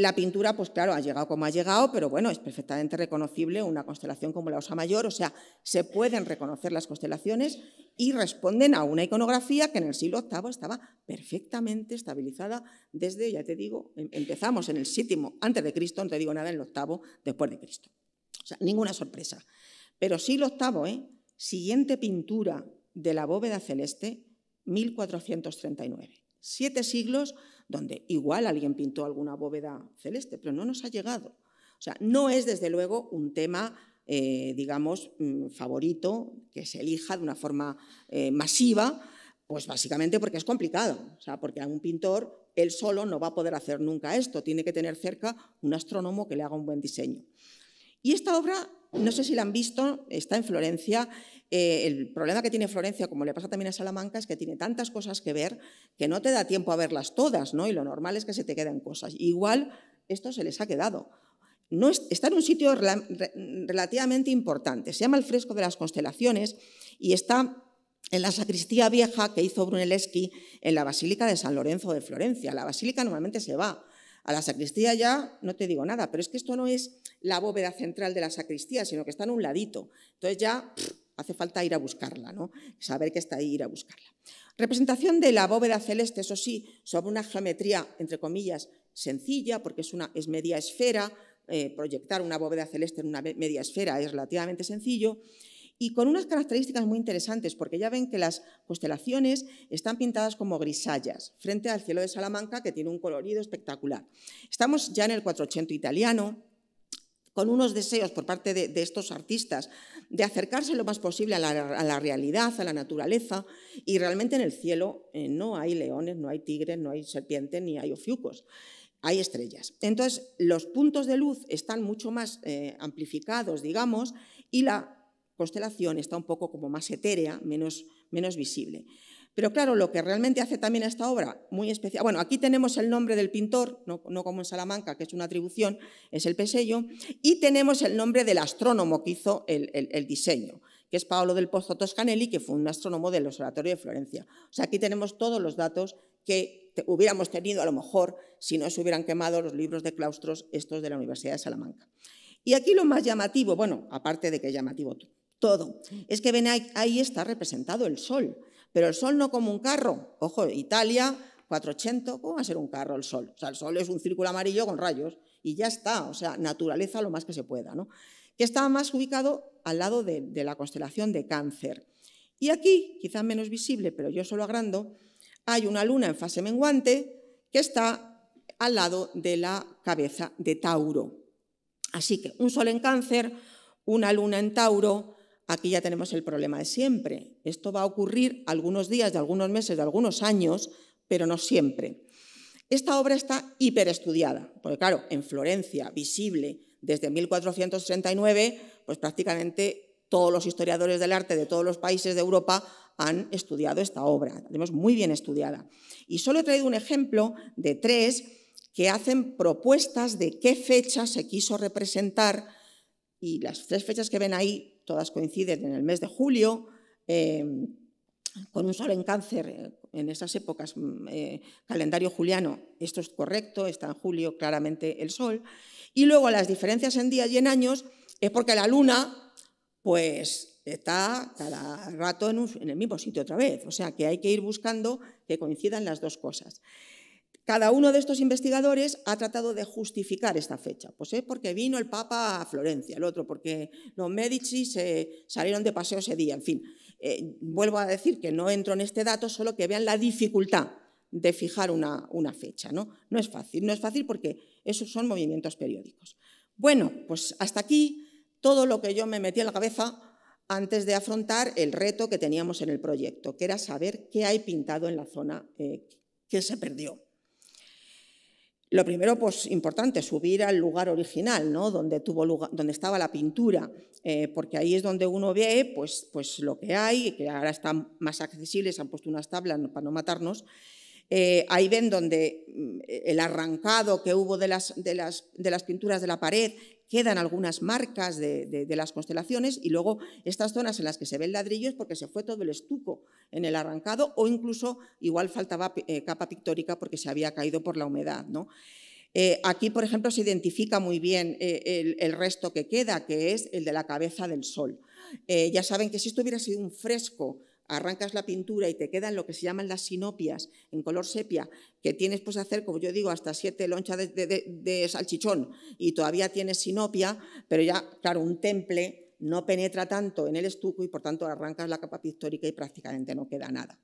la pintura, pues claro, ha llegado como ha llegado, pero bueno, es perfectamente reconocible una constelación como la Osa Mayor, o sea, se pueden reconocer las constelaciones y responden a una iconografía que en el siglo VIII estaba perfectamente estabilizada desde, ya te digo, em, empezamos en el séptimo antes de Cristo, no te digo nada en el octavo después de Cristo. O sea, ninguna sorpresa. Pero siglo VIII, ¿eh? siguiente pintura de la bóveda celeste, 1439. Siete siglos donde igual alguien pintó alguna bóveda celeste, pero no nos ha llegado. O sea, no es desde luego un tema, eh, digamos, mm, favorito que se elija de una forma eh, masiva, pues básicamente porque es complicado, o sea, porque a un pintor él solo no va a poder hacer nunca esto, tiene que tener cerca un astrónomo que le haga un buen diseño. Y esta obra no sé si la han visto, está en Florencia. Eh, el problema que tiene Florencia, como le pasa también a Salamanca, es que tiene tantas cosas que ver que no te da tiempo a verlas todas, ¿no? Y lo normal es que se te queden cosas. Igual esto se les ha quedado. No está en un sitio relativamente importante. Se llama el Fresco de las Constelaciones y está en la sacristía vieja que hizo Brunelleschi en la Basílica de San Lorenzo de Florencia. La basílica normalmente se va, a la sacristía ya no te digo nada, pero es que esto no es la bóveda central de la sacristía, sino que está en un ladito. Entonces ya hace falta ir a buscarla, ¿no? saber que está ahí ir a buscarla. Representación de la bóveda celeste, eso sí, sobre una geometría, entre comillas, sencilla, porque es, una, es media esfera, eh, proyectar una bóveda celeste en una media esfera es relativamente sencillo, y con unas características muy interesantes, porque ya ven que las constelaciones están pintadas como grisallas, frente al cielo de Salamanca, que tiene un colorido espectacular. Estamos ya en el 480 italiano, con unos deseos por parte de, estos artistas de acercarse lo más posible a la, realidad, a la naturaleza, y realmente en el cielo eh, no hay leones, no hay tigres, no hay serpientes, ni hay ofiucos hay estrellas. Entonces, los puntos de luz están mucho más eh, amplificados, digamos, y la constelación está un poco como más etérea, menos, visible. Pero claro, lo que realmente hace también esta obra, muy especial, bueno, aquí tenemos el nombre del pintor, no, como en Salamanca, que es una atribución, es el Pesello, y tenemos el nombre del astrónomo que hizo el, diseño, que es Paolo del Pozzo Toscanelli, que fue un astrónomo del Observatorio de Florencia. O sea, aquí tenemos todos los datos que hubiéramos tenido a lo mejor si no se hubieran quemado los libros de claustros estos de la Universidad de Salamanca. Y aquí lo más llamativo, bueno, aparte de que es llamativo todo. Es que ven ahí, está representado el sol, pero el sol no como un carro. Ojo, Italia, 480, ¿cómo va a ser un carro el sol? O sea, el sol es un círculo amarillo con rayos y ya está, o sea, naturaleza lo más que se pueda, ¿no? Que está más ubicado al lado de, la constelación de cáncer. Y aquí, quizás menos visible, pero yo solo agrando, hay una luna en fase menguante que está al lado de la cabeza de Tauro. Así que un sol en cáncer, una luna en Tauro, aquí ya tenemos el problema de siempre. Esto va a ocurrir algunos días, de algunos meses, de algunos años, pero no siempre. Esta obra está hiperestudiada, porque claro, en Florencia, visible desde 1439, pues prácticamente todos los historiadores del arte de todos los países de Europa han estudiado esta obra, la tenemos muy bien estudiada. Y solo he traído un ejemplo de tres que hacen propuestas de qué fecha se quiso representar y las tres fechas que ven ahí todas coinciden en el mes de julio, eh, con un sol en cáncer eh, en esas épocas, mm, eh, calendario juliano, esto es correcto, está en julio claramente el sol, y luego las diferencias en días y en años es porque la luna, pues está cada rato en el mismo sitio otra vez, o sea que hay que ir buscando que coincidan las dos cosas. Cada uno de estos investigadores ha tratado de justificar esta fecha. Pues es ¿eh? porque vino el Papa a Florencia, el otro, porque los Medici se salieron de paseo ese día. En fin, eh, vuelvo a decir que no entro en este dato, solo que vean la dificultad de fijar una, fecha. ¿no? no es fácil, no es fácil porque esos son movimientos periódicos. Bueno, pues hasta aquí todo lo que yo me metí en la cabeza antes de afrontar el reto que teníamos en el proyecto, que era saber qué hay pintado en la zona eh, que se perdió. Lo primero, pues importante, subir al lugar original, ¿no? donde, tuvo lugar, donde estaba la pintura, eh, porque ahí es donde uno ve pues, pues lo que hay, que ahora están más accesibles, han puesto unas tablas para no matarnos. Eh, ahí ven donde mm, el arrancado que hubo de las, de las, de las pinturas de la pared quedan algunas marcas de, las constelaciones y luego estas zonas en las que se ve el ladrillo es porque se fue todo el estuco en el arrancado o incluso igual faltaba eh, capa pictórica porque se había caído por la humedad. Eh, aquí, por ejemplo, se identifica muy bien eh, el, el, resto que queda, que es el de la cabeza del sol. ya saben que si esto hubiera sido un fresco arrancas la pintura y te quedan lo que se llaman las sinopias en color sepia, que tienes pues hacer, como yo digo, hasta siete lonchas de, salchichón y todavía tienes sinopia, pero ya, claro, un temple no penetra tanto en el estuco y por tanto arrancas la capa pictórica y prácticamente no queda nada.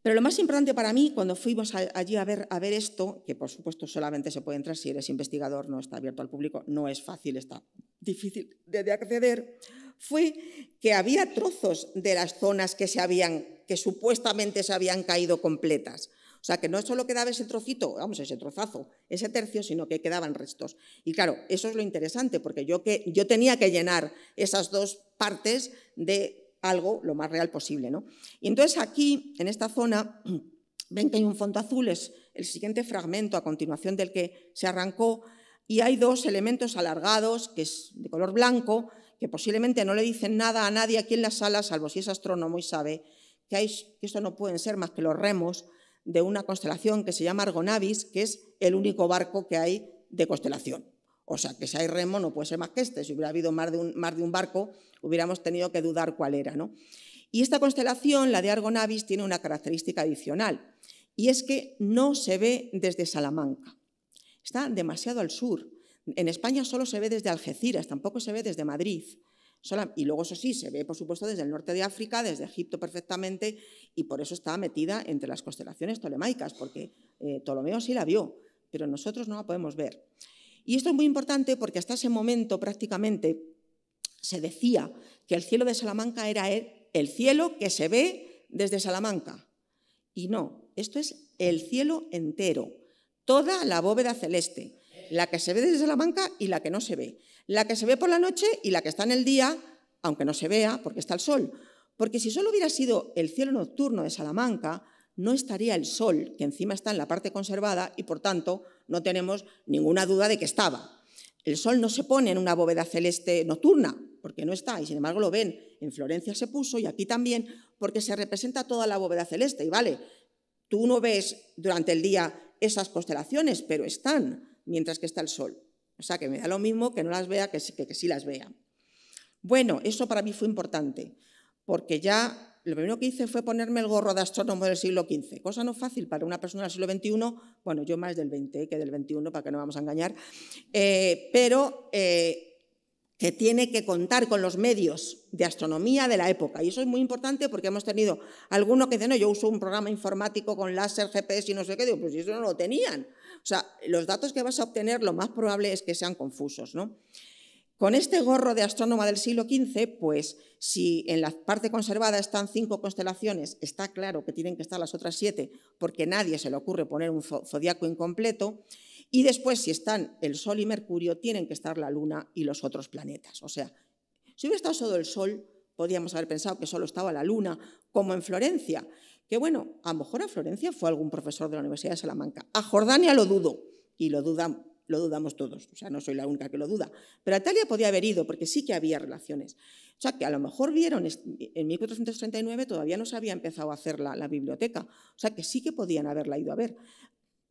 Pero lo más importante para mí, cuando fuimos allí a ver, a ver esto, que por supuesto solamente se puede entrar si eres investigador, no está abierto al público, no es fácil, está difícil de acceder, fue que había trozos de las zonas que, se habían, que supuestamente se habían caído completas. O sea, que no solo quedaba ese trocito, vamos, ese trozazo, ese tercio, sino que quedaban restos. Y claro, eso es lo interesante, porque yo, yo tenía que llenar esas dos partes de algo lo más real posible. Y entonces aquí, en esta zona, ven que hay un fondo azul, es el siguiente fragmento a continuación del que se arrancó, y hay dos elementos alargados, que es de color blanco, que posiblemente no le dicen nada a nadie aquí en la sala, salvo si es astrónomo y sabe que, esto no pueden ser más que los remos de una constelación que se llama Argonavis, que es el único barco que hay de constelación. O sea, que si hay remo no puede ser más que este. Si hubiera habido más de un, de un barco, hubiéramos tenido que dudar cuál era. ¿no? Y esta constelación, la de Argonavis, tiene una característica adicional, y es que no se ve desde Salamanca. Está demasiado al sur. En España solo se ve desde Algeciras, tampoco se ve desde Madrid. Y luego eso sí, se ve por supuesto desde el norte de África, desde Egipto perfectamente, y por eso está metida entre las constelaciones tolemaicas, porque eh, Ptolomeo sí la vio, pero nosotros no la podemos ver. Y esto es muy importante porque hasta ese momento prácticamente se decía que el cielo de Salamanca era el cielo que se ve desde Salamanca. Y no, esto es el cielo entero, toda la bóveda celeste, la que se ve desde Salamanca y la que no se ve, la que se ve por la noche y la que está en el día, aunque no se vea porque está el sol. Porque si solo hubiera sido el cielo nocturno de Salamanca, no estaría el sol, que encima está en la parte conservada y por tanto no tenemos ninguna duda de que estaba. El sol no se pone en una bóveda celeste nocturna, porque no está, y sin embargo lo ven. En Florencia se puso y aquí también, porque se representa toda la bóveda celeste. Y vale, tú no ves durante el día esas constelaciones, pero están mientras que está el sol. O sea, que me da lo mismo que no las vea que sí, que, sí las vea. Bueno, eso para mí fue importante, porque ya lo primero que hice fue ponerme el gorro de astrónomo del siglo XV, cosa no fácil para una persona del siglo XXI, bueno, yo más del XX que del XXI, para que no vamos a engañar, eh, pero eh, que tiene que contar con los medios de astronomía de la época. Y eso es muy importante porque hemos tenido algunos que dicen, no, yo uso un programa informático con láser, GPS y no sé qué, digo, pues eso no lo tenían. O sea, los datos que vas a obtener lo más probable es que sean confusos, Con este gorro de astrónoma del siglo XV, pues si en la parte conservada están cinco constelaciones, está claro que tienen que estar las otras siete, porque nadie se le ocurre poner un zodiaco incompleto. Y después, si están el Sol y Mercurio, tienen que estar la Luna y los otros planetas. O sea, si hubiera estado solo el Sol, podríamos haber pensado que solo estaba la Luna, como en Florencia, que bueno, a lo mejor a Florencia fue algún profesor de la Universidad de Salamanca. A Jordania lo dudo, y lo, dudamos todos, o sea, no soy la única que lo duda. Pero a Italia podía haber ido, porque sí que había relaciones. O sea, que a lo mejor vieron, en 1439 todavía no se había empezado a hacer la, la biblioteca, o sea, que sí que podían haberla ido a ver.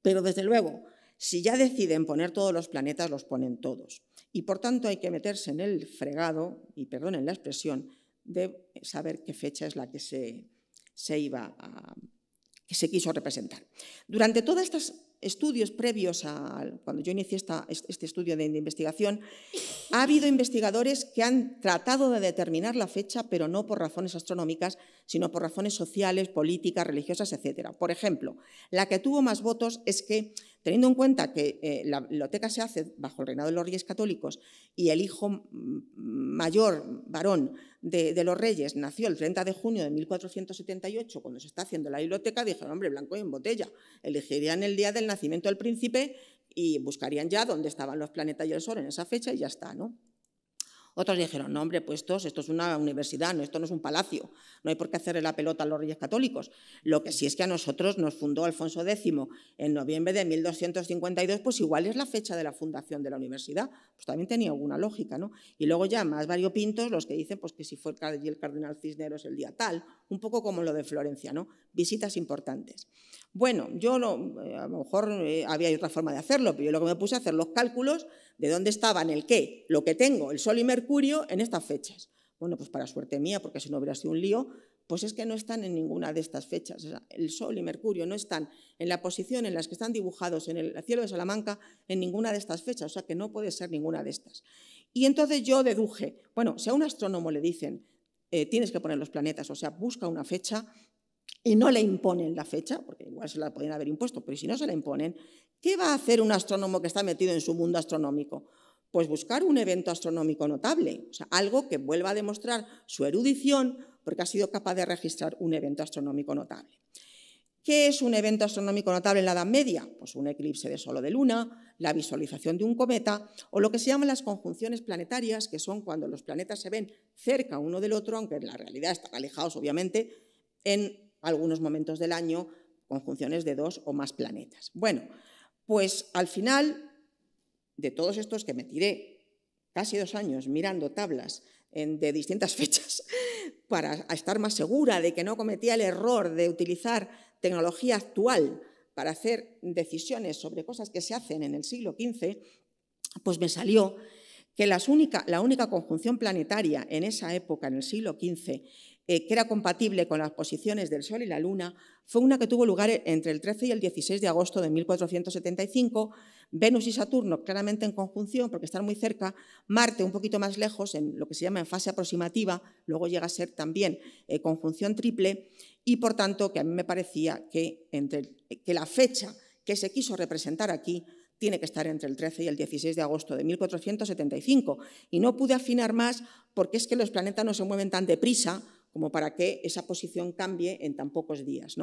Pero desde luego, si ya deciden poner todos los planetas, los ponen todos. Y por tanto hay que meterse en el fregado, y perdonen la expresión, de saber qué fecha es la que se, se iba a, que se quiso representar. Durante todas estas estudios previos a cuando yo inicié este estudio de, investigación, ha habido investigadores que han tratado de determinar la fecha, pero no por razones astronómicas, sino por razones sociales, políticas, religiosas, etcétera, Por ejemplo, la que tuvo más votos es que, teniendo en cuenta que eh, la biblioteca se hace bajo el reinado de los reyes católicos y el hijo mayor varón de, los reyes nació el 30 de junio de 1478, cuando se está haciendo la biblioteca, dijeron, hombre, blanco y en botella, elegirían el día del nacimiento del príncipe y buscarían ya dónde estaban los planetas y el sol en esa fecha y ya está, ¿no? Otros dijeron, no, hombre, pues esto, es una universidad, no, esto no es un palacio, no hay por qué hacerle la pelota a los reyes católicos. Lo que sí es que a nosotros nos fundó Alfonso X en noviembre de 1252, pues igual es la fecha de la fundación de la universidad, pues también tenía alguna lógica, ¿no? Y luego ya más variopintos los que dicen pues que si fue el cardenal Cisneros el día tal, un poco como lo de Florencia, ¿no? Visitas importantes. Bueno, yo no, eh, a lo mejor eh, había otra forma de hacerlo, pero yo lo que me puse a hacer los cálculos de dónde estaban el qué, lo que tengo, el Sol y Mercurio en estas fechas. Bueno, pues para suerte mía, porque si no hubiera sido un lío, pues es que no están en ninguna de estas fechas. el Sol y Mercurio no están en la posición en las que están dibujados en el cielo de Salamanca en ninguna de estas fechas, o sea que no puede ser ninguna de estas. Y entonces yo deduje, bueno, si a un astrónomo le dicen eh, tienes que poner los planetas, o sea, busca una fecha y no le imponen la fecha, porque igual se la podrían haber impuesto, pero si no se la imponen, ¿qué va a hacer un astrónomo que está metido en su mundo astronómico? Pues buscar un evento astronómico notable, o sea, algo que vuelva a demostrar su erudición porque ha sido capaz de registrar un evento astronómico notable. ¿Qué es un evento astronómico notable en la Edad Media? Pues un eclipse de solo de luna, la visualización de un cometa o lo que se llaman las conjunciones planetarias, que son cuando los planetas se ven cerca uno del otro, aunque en la realidad están alejados obviamente, en algunos momentos del año conjunciones de dos o más planetas. Bueno, pues al final de todos estos que me tiré casi dos años mirando tablas de distintas fechas para estar más segura de que no cometía el error de utilizar tecnología actual para hacer decisiones sobre cosas que se hacen en el siglo XV, pues me salió que las única, la única conjunción planetaria en esa época, en el siglo XV, eh, que era compatible con las posiciones del Sol y la Luna, fue una que tuvo lugar entre el 13 y el 16 de agosto de 1475. Venus y Saturno claramente en conjunción porque están muy cerca, Marte un poquito más lejos en lo que se llama en fase aproximativa, luego llega a ser también eh, conjunción triple y por tanto que a mí me parecía que, entre, que la fecha que se quiso representar aquí tiene que estar entre el 13 y el 16 de agosto de 1475. Y no pude afinar más porque es que los planetas no se mueven tan deprisa como para que esa posición cambie en tan pocos días.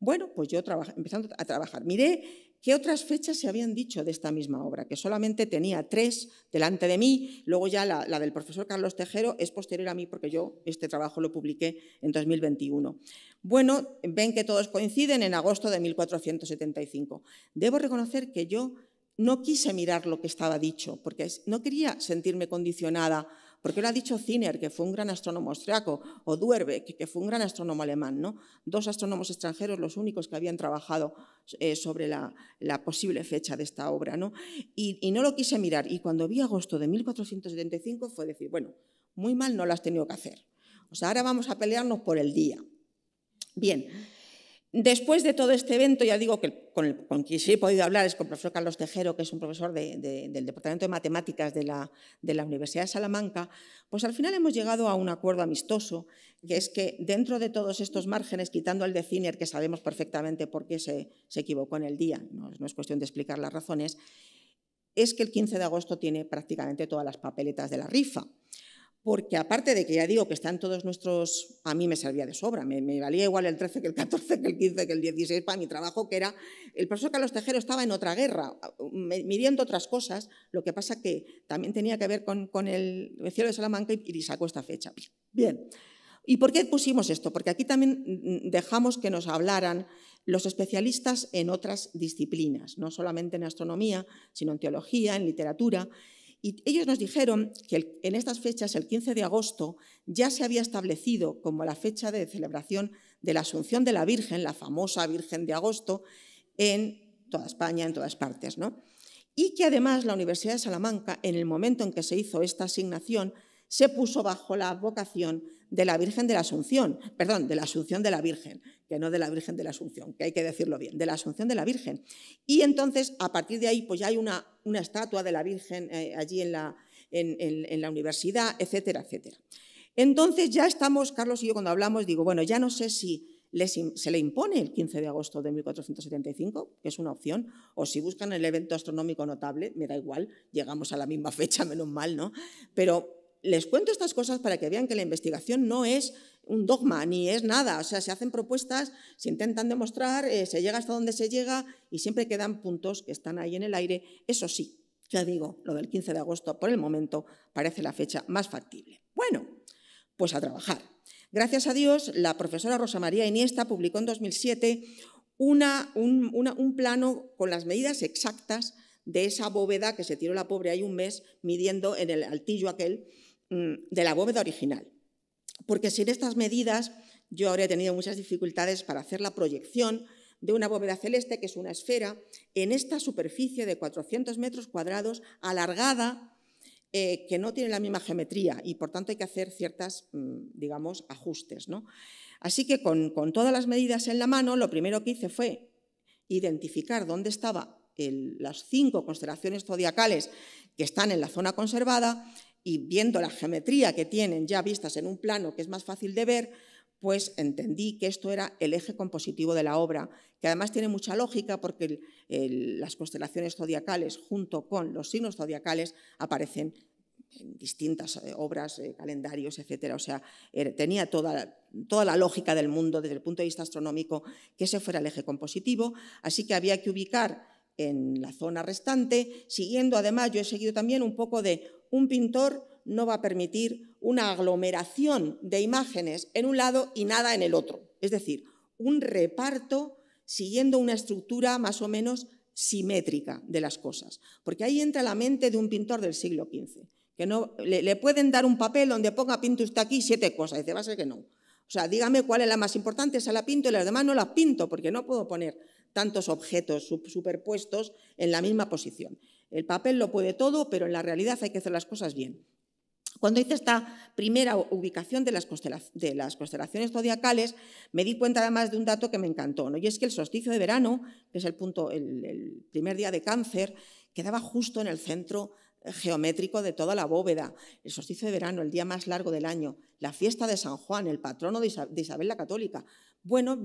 Bueno, pues yo empezando a trabajar, miré qué otras fechas se habían dicho de esta misma obra, que solamente tenía tres delante de mí, luego ya la, la del profesor Carlos Tejero es posterior a mí porque yo este trabajo lo publiqué en 2021. Bueno, ven que todos coinciden en agosto de 1475. Debo reconocer que yo no quise mirar lo que estaba dicho, porque no quería sentirme condicionada porque lo ha dicho Zinner, que fue un gran astrónomo austriaco, o Duerbeck, que, fue un gran astrónomo alemán, ¿no? dos astrónomos extranjeros, los únicos que habían trabajado eh, sobre la, posible fecha de esta obra. ¿no? Y, y no lo quise mirar, y cuando vi agosto de 1475 fue decir, bueno, muy mal no lo has tenido que hacer. O sea, ahora vamos a pelearnos por el día. Bien, Después de todo este evento, ya digo que con, quien sí he podido hablar es con el profesor Carlos Tejero, que es un profesor del Departamento de Matemáticas de la, Universidad de Salamanca, pues al final hemos llegado a un acuerdo amistoso, que es que dentro de todos estos márgenes, quitando al de Ciner, que sabemos perfectamente por qué se, equivocó en el día, no es cuestión de explicar las razones, es que el 15 de agosto tiene prácticamente todas las papeletas de la rifa porque aparte de que ya digo que están todos nuestros, a mí me servía de sobra, me, valía igual el 13 que el 14, que el 15, que el 16 para mi trabajo, que era, el profesor Carlos Tejero estaba en otra guerra, midiendo otras cosas, lo que pasa que también tenía que ver con, el, cielo de Salamanca y, y sacó esta fecha. Bien, ¿y por qué pusimos esto? Porque aquí también mm, dejamos que nos hablaran los especialistas en otras disciplinas, no solamente en astronomía, sino en teología, en literatura, y ellos nos dijeron que en estas fechas, el 15 de agosto, ya se había establecido como la fecha de celebración de la Asunción de la Virgen, la famosa Virgen de Agosto, en toda España, en todas partes. ¿no? Y que además la Universidad de Salamanca, en el momento en que se hizo esta asignación, se puso bajo la vocación de la Virgen de la Asunción, perdón, de la Asunción de la Virgen, que no de la Virgen de la Asunción, que hay que decirlo bien, de la Asunción de la Virgen. Y entonces, a partir de ahí, pues ya hay una, una estatua de la Virgen eh, allí en la, en, la universidad, etcétera, etcétera. Entonces ya estamos, Carlos y yo cuando hablamos, digo, bueno, ya no sé si se le impone el 15 de agosto de 1475, que es una opción, o si buscan el evento astronómico notable, me da igual, llegamos a la misma fecha, menos mal, ¿no? Pero les cuento estas cosas para que vean que la investigación no es un dogma ni es nada. O sea, se hacen propuestas, se intentan demostrar, eh, se llega hasta donde se llega y siempre quedan puntos que están ahí en el aire. Eso sí, ya digo, lo del 15 de agosto por el momento parece la fecha más factible. Bueno, pues a trabajar. Gracias a Dios, la profesora Rosa María Iniesta publicó en 2007 un, un plano con las medidas exactas de esa bóveda que se tiró la pobre ahí un mes midiendo en el altillo aquel Mm, de la bóveda original, porque sin estas medidas yo habría tenido muchas dificultades para hacer la proyección de una bóveda celeste, que es una esfera, en esta superficie de 400 metros cuadrados, alargada, eh, que no tiene la misma geometría y por tanto hay que hacer ciertos mm, digamos, ajustes. Así que con, todas las medidas en la mano, lo primero que hice fue identificar dónde estaban las cinco constelaciones zodiacales que están en la zona conservada y viendo la geometría que tienen ya vistas en un plano que es más fácil de ver, pues entendí que esto era el eje compositivo de la obra, que además tiene mucha lógica porque las constelaciones zodiacales junto con los signos zodiacales aparecen en distintas eh, obras, eh, calendarios, etc. O sea, tenía toda, toda la lógica del mundo desde el punto de vista astronómico que ese fuera el eje compositivo, así que había que ubicar en la zona restante, siguiendo además, yo he seguido también un poco de un pintor no va a permitir una aglomeración de imágenes en un lado y nada en el otro. Es decir, un reparto siguiendo una estructura más o menos simétrica de las cosas. Porque ahí entra la mente de un pintor del siglo XV, que no le, le pueden dar un papel donde ponga pinta usted aquí siete cosas, y dice, va a ser que no. O sea, dígame cuál es la más importante, esa la pinto y las demás no las pinto, porque no puedo poner tantos objetos superpuestos en la misma posición. El papel lo puede todo, pero en la realidad hay que hacer las cosas bien. Cuando hice esta primera ubicación de las, constelaciones zodiacales, me di cuenta además de un dato que me encantó, ¿no? y es que el solsticio de verano, que es el, punto, el, el primer día de cáncer, quedaba justo en el centro geométrico de toda la bóveda, el solsticio de verano, el día más largo del año, la fiesta de San Juan, el patrono de Isabel la Católica. Bueno,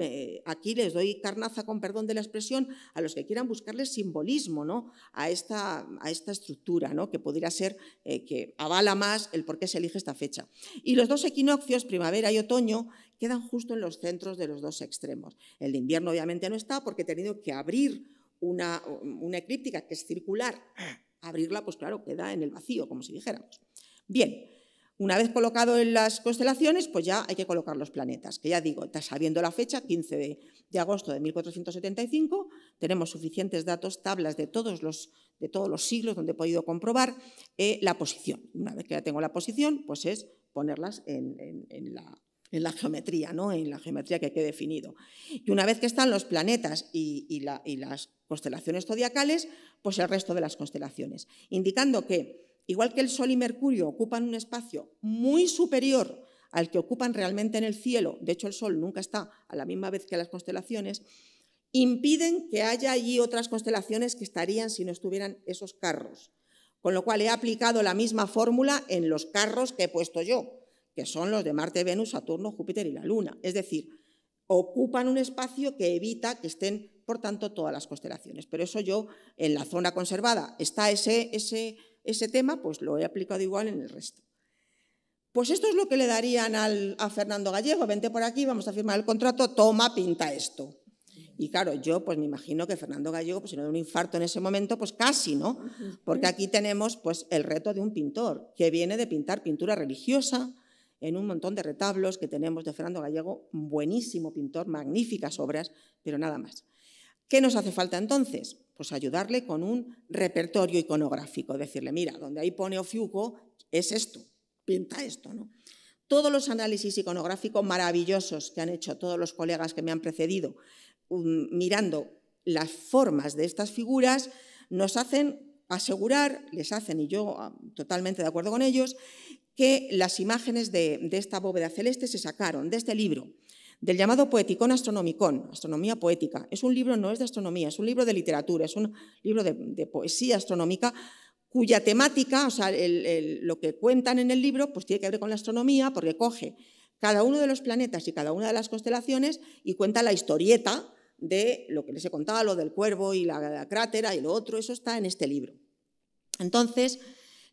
aquí les doy carnaza, con perdón de la expresión, a los que quieran buscarle simbolismo ¿no? a, esta, a esta estructura, ¿no? que pudiera ser eh, que avala más el por qué se elige esta fecha. Y los dos equinoccios, primavera y otoño, quedan justo en los centros de los dos extremos. El de invierno obviamente no está porque he tenido que abrir una, una eclíptica que es circular Abrirla, pues claro, queda en el vacío, como si dijéramos. Bien, una vez colocado en las constelaciones, pues ya hay que colocar los planetas, que ya digo, sabiendo la fecha, 15 de, agosto de 1475, tenemos suficientes datos, tablas de todos los, de todos los siglos donde he podido comprobar eh, la posición. Una vez que ya tengo la posición, pues es ponerlas en, la, en la geometría, ¿no? en la geometría que he definido. Y una vez que están los planetas y, y las constelaciones zodiacales, pues el resto de las constelaciones, indicando que, igual que el Sol y Mercurio ocupan un espacio muy superior al que ocupan realmente en el cielo, de hecho el Sol nunca está a la misma vez que las constelaciones, impiden que haya allí otras constelaciones que estarían si no estuvieran esos carros. Con lo cual he aplicado la misma fórmula en los carros que he puesto yo, que son los de Marte, Venus, Saturno, Júpiter y la Luna. Es decir, ocupan un espacio que evita que estén por tanto, todas las constelaciones. Pero eso yo, en la zona conservada está ese, tema, pues lo he aplicado igual en el resto. Pues esto es lo que le darían a Fernando Gallego, vente por aquí, vamos a firmar el contrato, toma, pinta esto. Y claro, yo pues me imagino que Fernando Gallego, pues si no de un infarto en ese momento, pues casi, ¿no? Porque aquí tenemos pues el reto de un pintor que viene de pintar pintura religiosa en un montón de retablos que tenemos de Fernando Gallego, buenísimo pintor, magníficas obras, pero nada más. ¿Qué nos hace falta entonces? Pues ayudarle con un repertorio iconográfico, decirle, mira, donde ahí pone Ofiuco es esto, pinta esto, ¿no? Todos los análisis iconográficos maravillosos que han hecho todos los colegas que me han precedido, um, mirando las formas de estas figuras, nos hacen asegurar, les hacen, y yo ah, totalmente de acuerdo con ellos, que las imágenes de esta bóveda celeste se sacaron de este libro, del llamado Poeticón Astronomicón, Astronomía Poética. Es un libro, no es de astronomía, es un libro de literatura, es un libro de, poesía astronómica cuya temática, o sea, lo que cuentan en el libro, pues tiene que ver con la astronomía, porque coge cada uno de los planetas y cada una de las constelaciones y cuenta la historieta de lo que les he contado, lo del cuervo y la, crátera y lo otro, eso está en este libro. Entonces,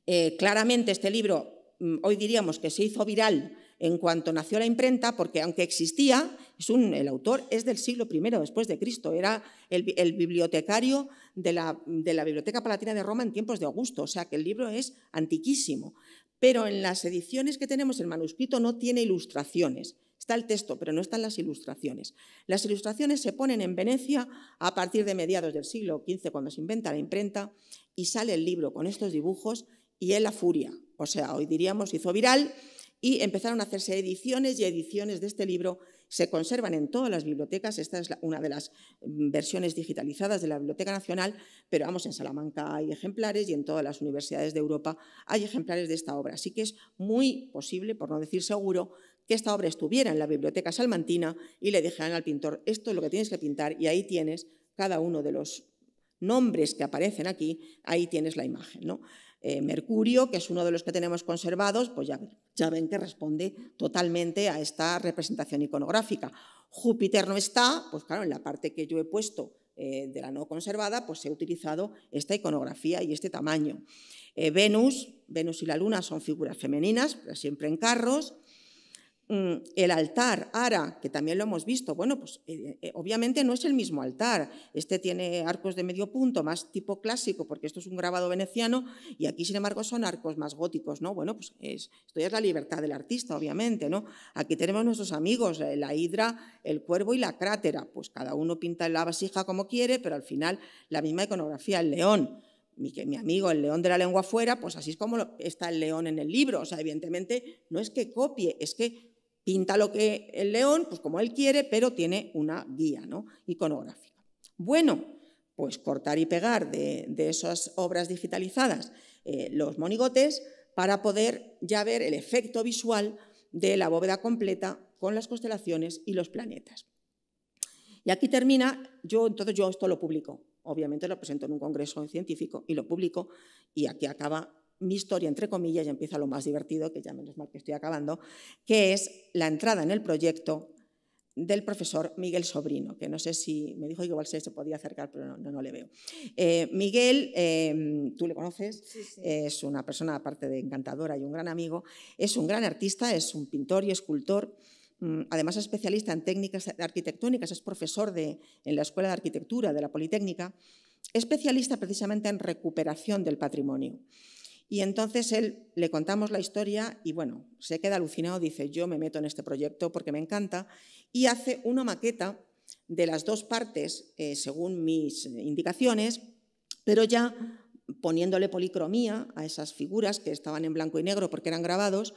eh, claramente este libro, mm, hoy diríamos que se hizo viral en cuanto nació la imprenta, porque aunque existía, el autor es del siglo I después de Cristo, era el, bibliotecario de la, de la, Biblioteca Palatina de Roma en tiempos de Augusto, o sea que el libro es antiquísimo. Pero en las ediciones que tenemos el manuscrito no tiene ilustraciones. Está el texto, pero no están las ilustraciones. Las ilustraciones se ponen en Venecia a partir de mediados del siglo XV, cuando se inventa la imprenta, y sale el libro con estos dibujos y es la furia. O sea, hoy diríamos hizo viral y empezaron a hacerse ediciones y ediciones de este libro. Se conservan en todas las bibliotecas. Esta es una de las mm, versiones digitalizadas de la Biblioteca Nacional, pero vamos, en Salamanca hay ejemplares y en todas las universidades de Europa hay ejemplares de esta obra. Así que es muy posible, por no decir seguro, que esta obra estuviera en la biblioteca salmantina y le dijeran al pintor, esto es lo que tienes que pintar y ahí tienes cada uno de los nombres que aparecen aquí, ahí tienes la imagen. ¿no? Eh, mercurio, que es uno de los que tenemos conservados, pues ya, ven que responde totalmente a esta representación iconográfica. Júpiter no está, pues claro, en la parte que yo he puesto eh, de la no conservada, pues he utilizado esta iconografía y este tamaño. Eh, Venus, Venus y la Luna son figuras femeninas, pero siempre en carros. Mm, el altar, ara, que también lo hemos visto, bueno, pues eh, eh, obviamente no es el mismo altar. Este tiene arcos de medio punto, más tipo clásico, porque esto es un grabado veneciano, y aquí, sin embargo, son arcos más góticos, ¿no? Bueno, pues es, esto ya es la libertad del artista, obviamente, ¿no? Aquí tenemos nuestros amigos, eh, la hidra, el cuervo y la crátera. Pues cada uno pinta la vasija como quiere, pero al final la misma iconografía, el león. Mi, mi, amigo, el león de la lengua fuera, pues así es como está el león en el libro. O sea, evidentemente no es que copie, es que pinta lo que el león, pues como él quiere, pero tiene una guía ¿no? iconográfica. Bueno, pues cortar y pegar de, esas obras digitalizadas eh, los monigotes para poder ya ver el efecto visual de la bóveda completa con las constelaciones y los planetas. Y aquí termina, yo entonces yo esto lo publico, obviamente lo presento en un congreso científico y lo publico, y aquí acaba mi historia, entre comillas, y empieza lo más divertido, que ya menos mal que estoy acabando, que es la entrada en el proyecto del profesor Miguel Sobrino, que no sé si me dijo que igual se, podía acercar, pero no, no, le veo. Eh, Miguel, em, tú le conoces, es una persona aparte de encantadora y un gran amigo, es un gran artista, es un pintor y escultor, mm, además es especialista en técnicas arquitectónicas, es profesor de, en la Escuela de Arquitectura de la Politécnica, especialista precisamente en recuperación del patrimonio. Y entonces él le contamos la historia y bueno, se queda alucinado, dice, yo me meto en este proyecto porque me encanta, y hace una maqueta de las dos partes, eh, según mis indicaciones, pero ya poniéndole policromía a esas figuras que estaban en blanco y negro porque eran grabados,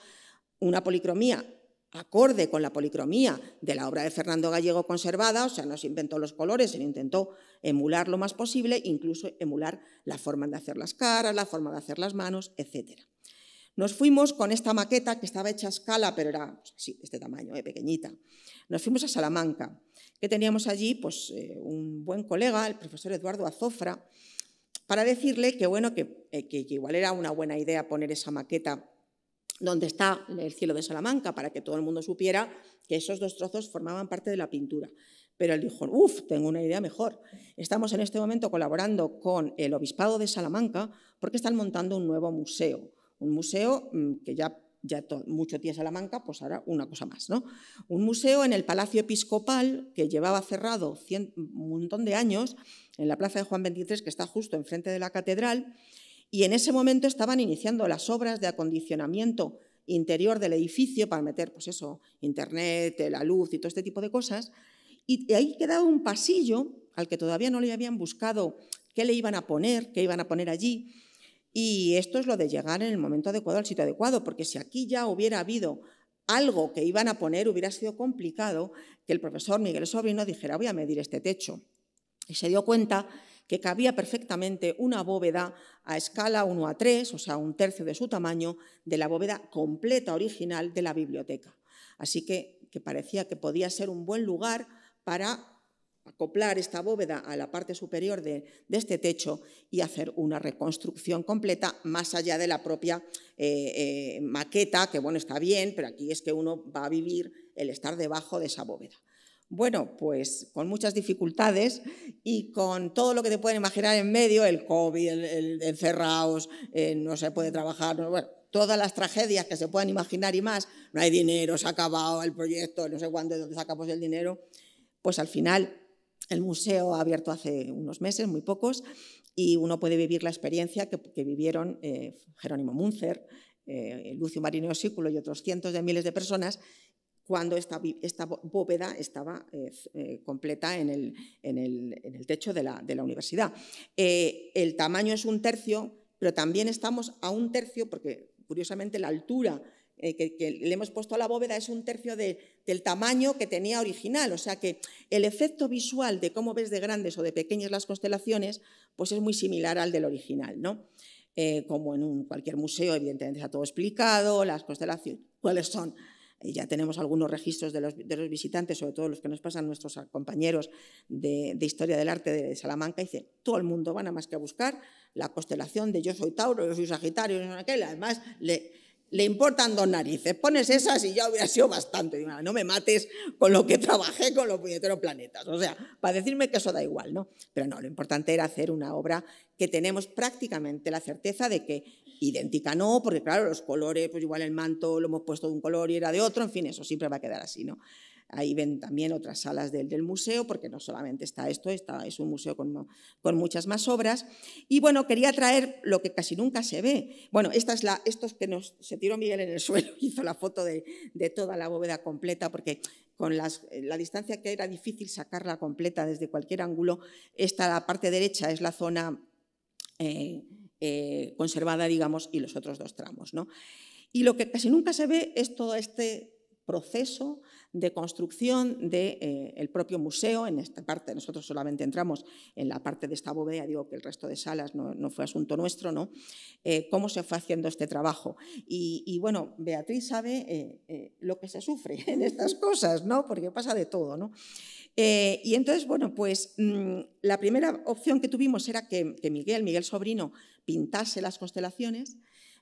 una policromía acorde con la policromía de la obra de Fernando Gallego conservada, o sea, no se inventó los colores, se intentó emular lo más posible, incluso emular la forma de hacer las caras, la forma de hacer las manos, etc. Nos fuimos con esta maqueta que estaba hecha a escala, pero era pues, de este tamaño, eh, pequeñita. Nos fuimos a Salamanca, que teníamos allí pues, eh, un buen colega, el profesor Eduardo Azofra, para decirle que, bueno, que, eh, que igual era una buena idea poner esa maqueta donde está el cielo de Salamanca, para que todo el mundo supiera que esos dos trozos formaban parte de la pintura. Pero él dijo, uff, tengo una idea mejor. Estamos en este momento colaborando con el Obispado de Salamanca porque están montando un nuevo museo, un museo mm, que ya, ya mucho tiene Salamanca, pues ahora una cosa más, ¿no? Un museo en el Palacio Episcopal que llevaba cerrado un montón de años en la Plaza de Juan XXIII, que está justo enfrente de la catedral, y en ese momento estaban iniciando las obras de acondicionamiento interior del edificio para meter, pues eso, internet, eh, la luz y todo este tipo de cosas. Y ahí quedaba un pasillo al que todavía no le habían buscado qué le iban a poner, qué iban a poner allí. Y esto es lo de llegar en el momento adecuado al sitio adecuado, porque si aquí ya hubiera habido algo que iban a poner, hubiera sido complicado que el profesor Miguel Sobrino dijera, voy a medir este techo. Y se dio cuenta que cabía perfectamente una bóveda a escala 1 a 3, o sea, un tercio de su tamaño, de la bóveda completa original de la biblioteca. Así que, parecía que podía ser un buen lugar para acoplar esta bóveda a la parte superior de, este techo y hacer una reconstrucción completa más allá de la propia eh, eh, maqueta, que bueno, está bien, pero aquí es que uno va a vivir el estar debajo de esa bóveda. Bueno, pues con muchas dificultades y con todo lo que te pueden imaginar en medio, el COVID, el, el encerrados, eh, no se puede trabajar, todas las tragedias que se puedan imaginar y más, no hay dinero, se ha acabado el proyecto, no sé cuándo, y dónde sacamos el dinero, pues al final el museo ha abierto hace unos meses, muy pocos, y uno puede vivir la experiencia que, vivieron eh, Jerónimo Munzer, eh, Lucio Marino Sículo y otros cientos de miles de personas cuando esta, bóveda estaba eh, eh, completa en el, techo de la, universidad. Eh, el tamaño es un tercio, pero también estamos a un tercio, porque curiosamente la altura que, le hemos puesto a la bóveda es un tercio del tamaño que tenía original. O sea que el efecto visual de cómo ves de grandes o de pequeñas las constelaciones, pues es muy similar al del original, como en cualquier museo, evidentemente está todo explicado, las constelaciones, cuáles son ya tenemos algunos registros de los, visitantes, sobre todo los que nos pasan nuestros compañeros de, Historia del Arte de Salamanca, dicen, todo el mundo va a más que a buscar la constelación de yo soy Tauro, yo soy Sagitario, yo soy aquel, además le, le importan dos narices, pones esas y ya hubiera sido bastante, no me mates con lo que trabajé con los puñeteros planetas, o sea, para decirme que eso da igual, ¿no? Pero no, lo importante era hacer una obra que tenemos prácticamente la certeza de que idéntica no, porque claro, los colores, pues igual el manto lo hemos puesto de un color y era de otro, en fin, eso siempre va a quedar así, ¿no? Ahí ven también otras salas del, del museo, porque no solamente está esto, está, es un museo con, con, muchas más obras. Y bueno, quería traer lo que casi nunca se ve. Bueno, esta es la, estos que nos, se tiró Miguel en el suelo, hizo la foto de, toda la bóveda completa, porque con las, eh, la distancia que era difícil sacarla completa desde cualquier ángulo, esta la parte derecha es la zona... Eh, eh, conservada, digamos, y los otros dos tramos. ¿no? Y lo que casi nunca se ve es todo este proceso de construcción del de, eh, propio museo. En esta parte nosotros solamente entramos en la parte de esta bóveda, digo que el resto de salas no, fue asunto nuestro, ¿no? Eh, cómo se fue haciendo este trabajo. Y, bueno, Beatriz sabe lo que se sufre en estas cosas, ¿no? Porque pasa de todo, ¿no? y entonces, bueno, pues mm, la primera opción que tuvimos era que, que Miguel, Miguel Sobrino, pintase las constelaciones,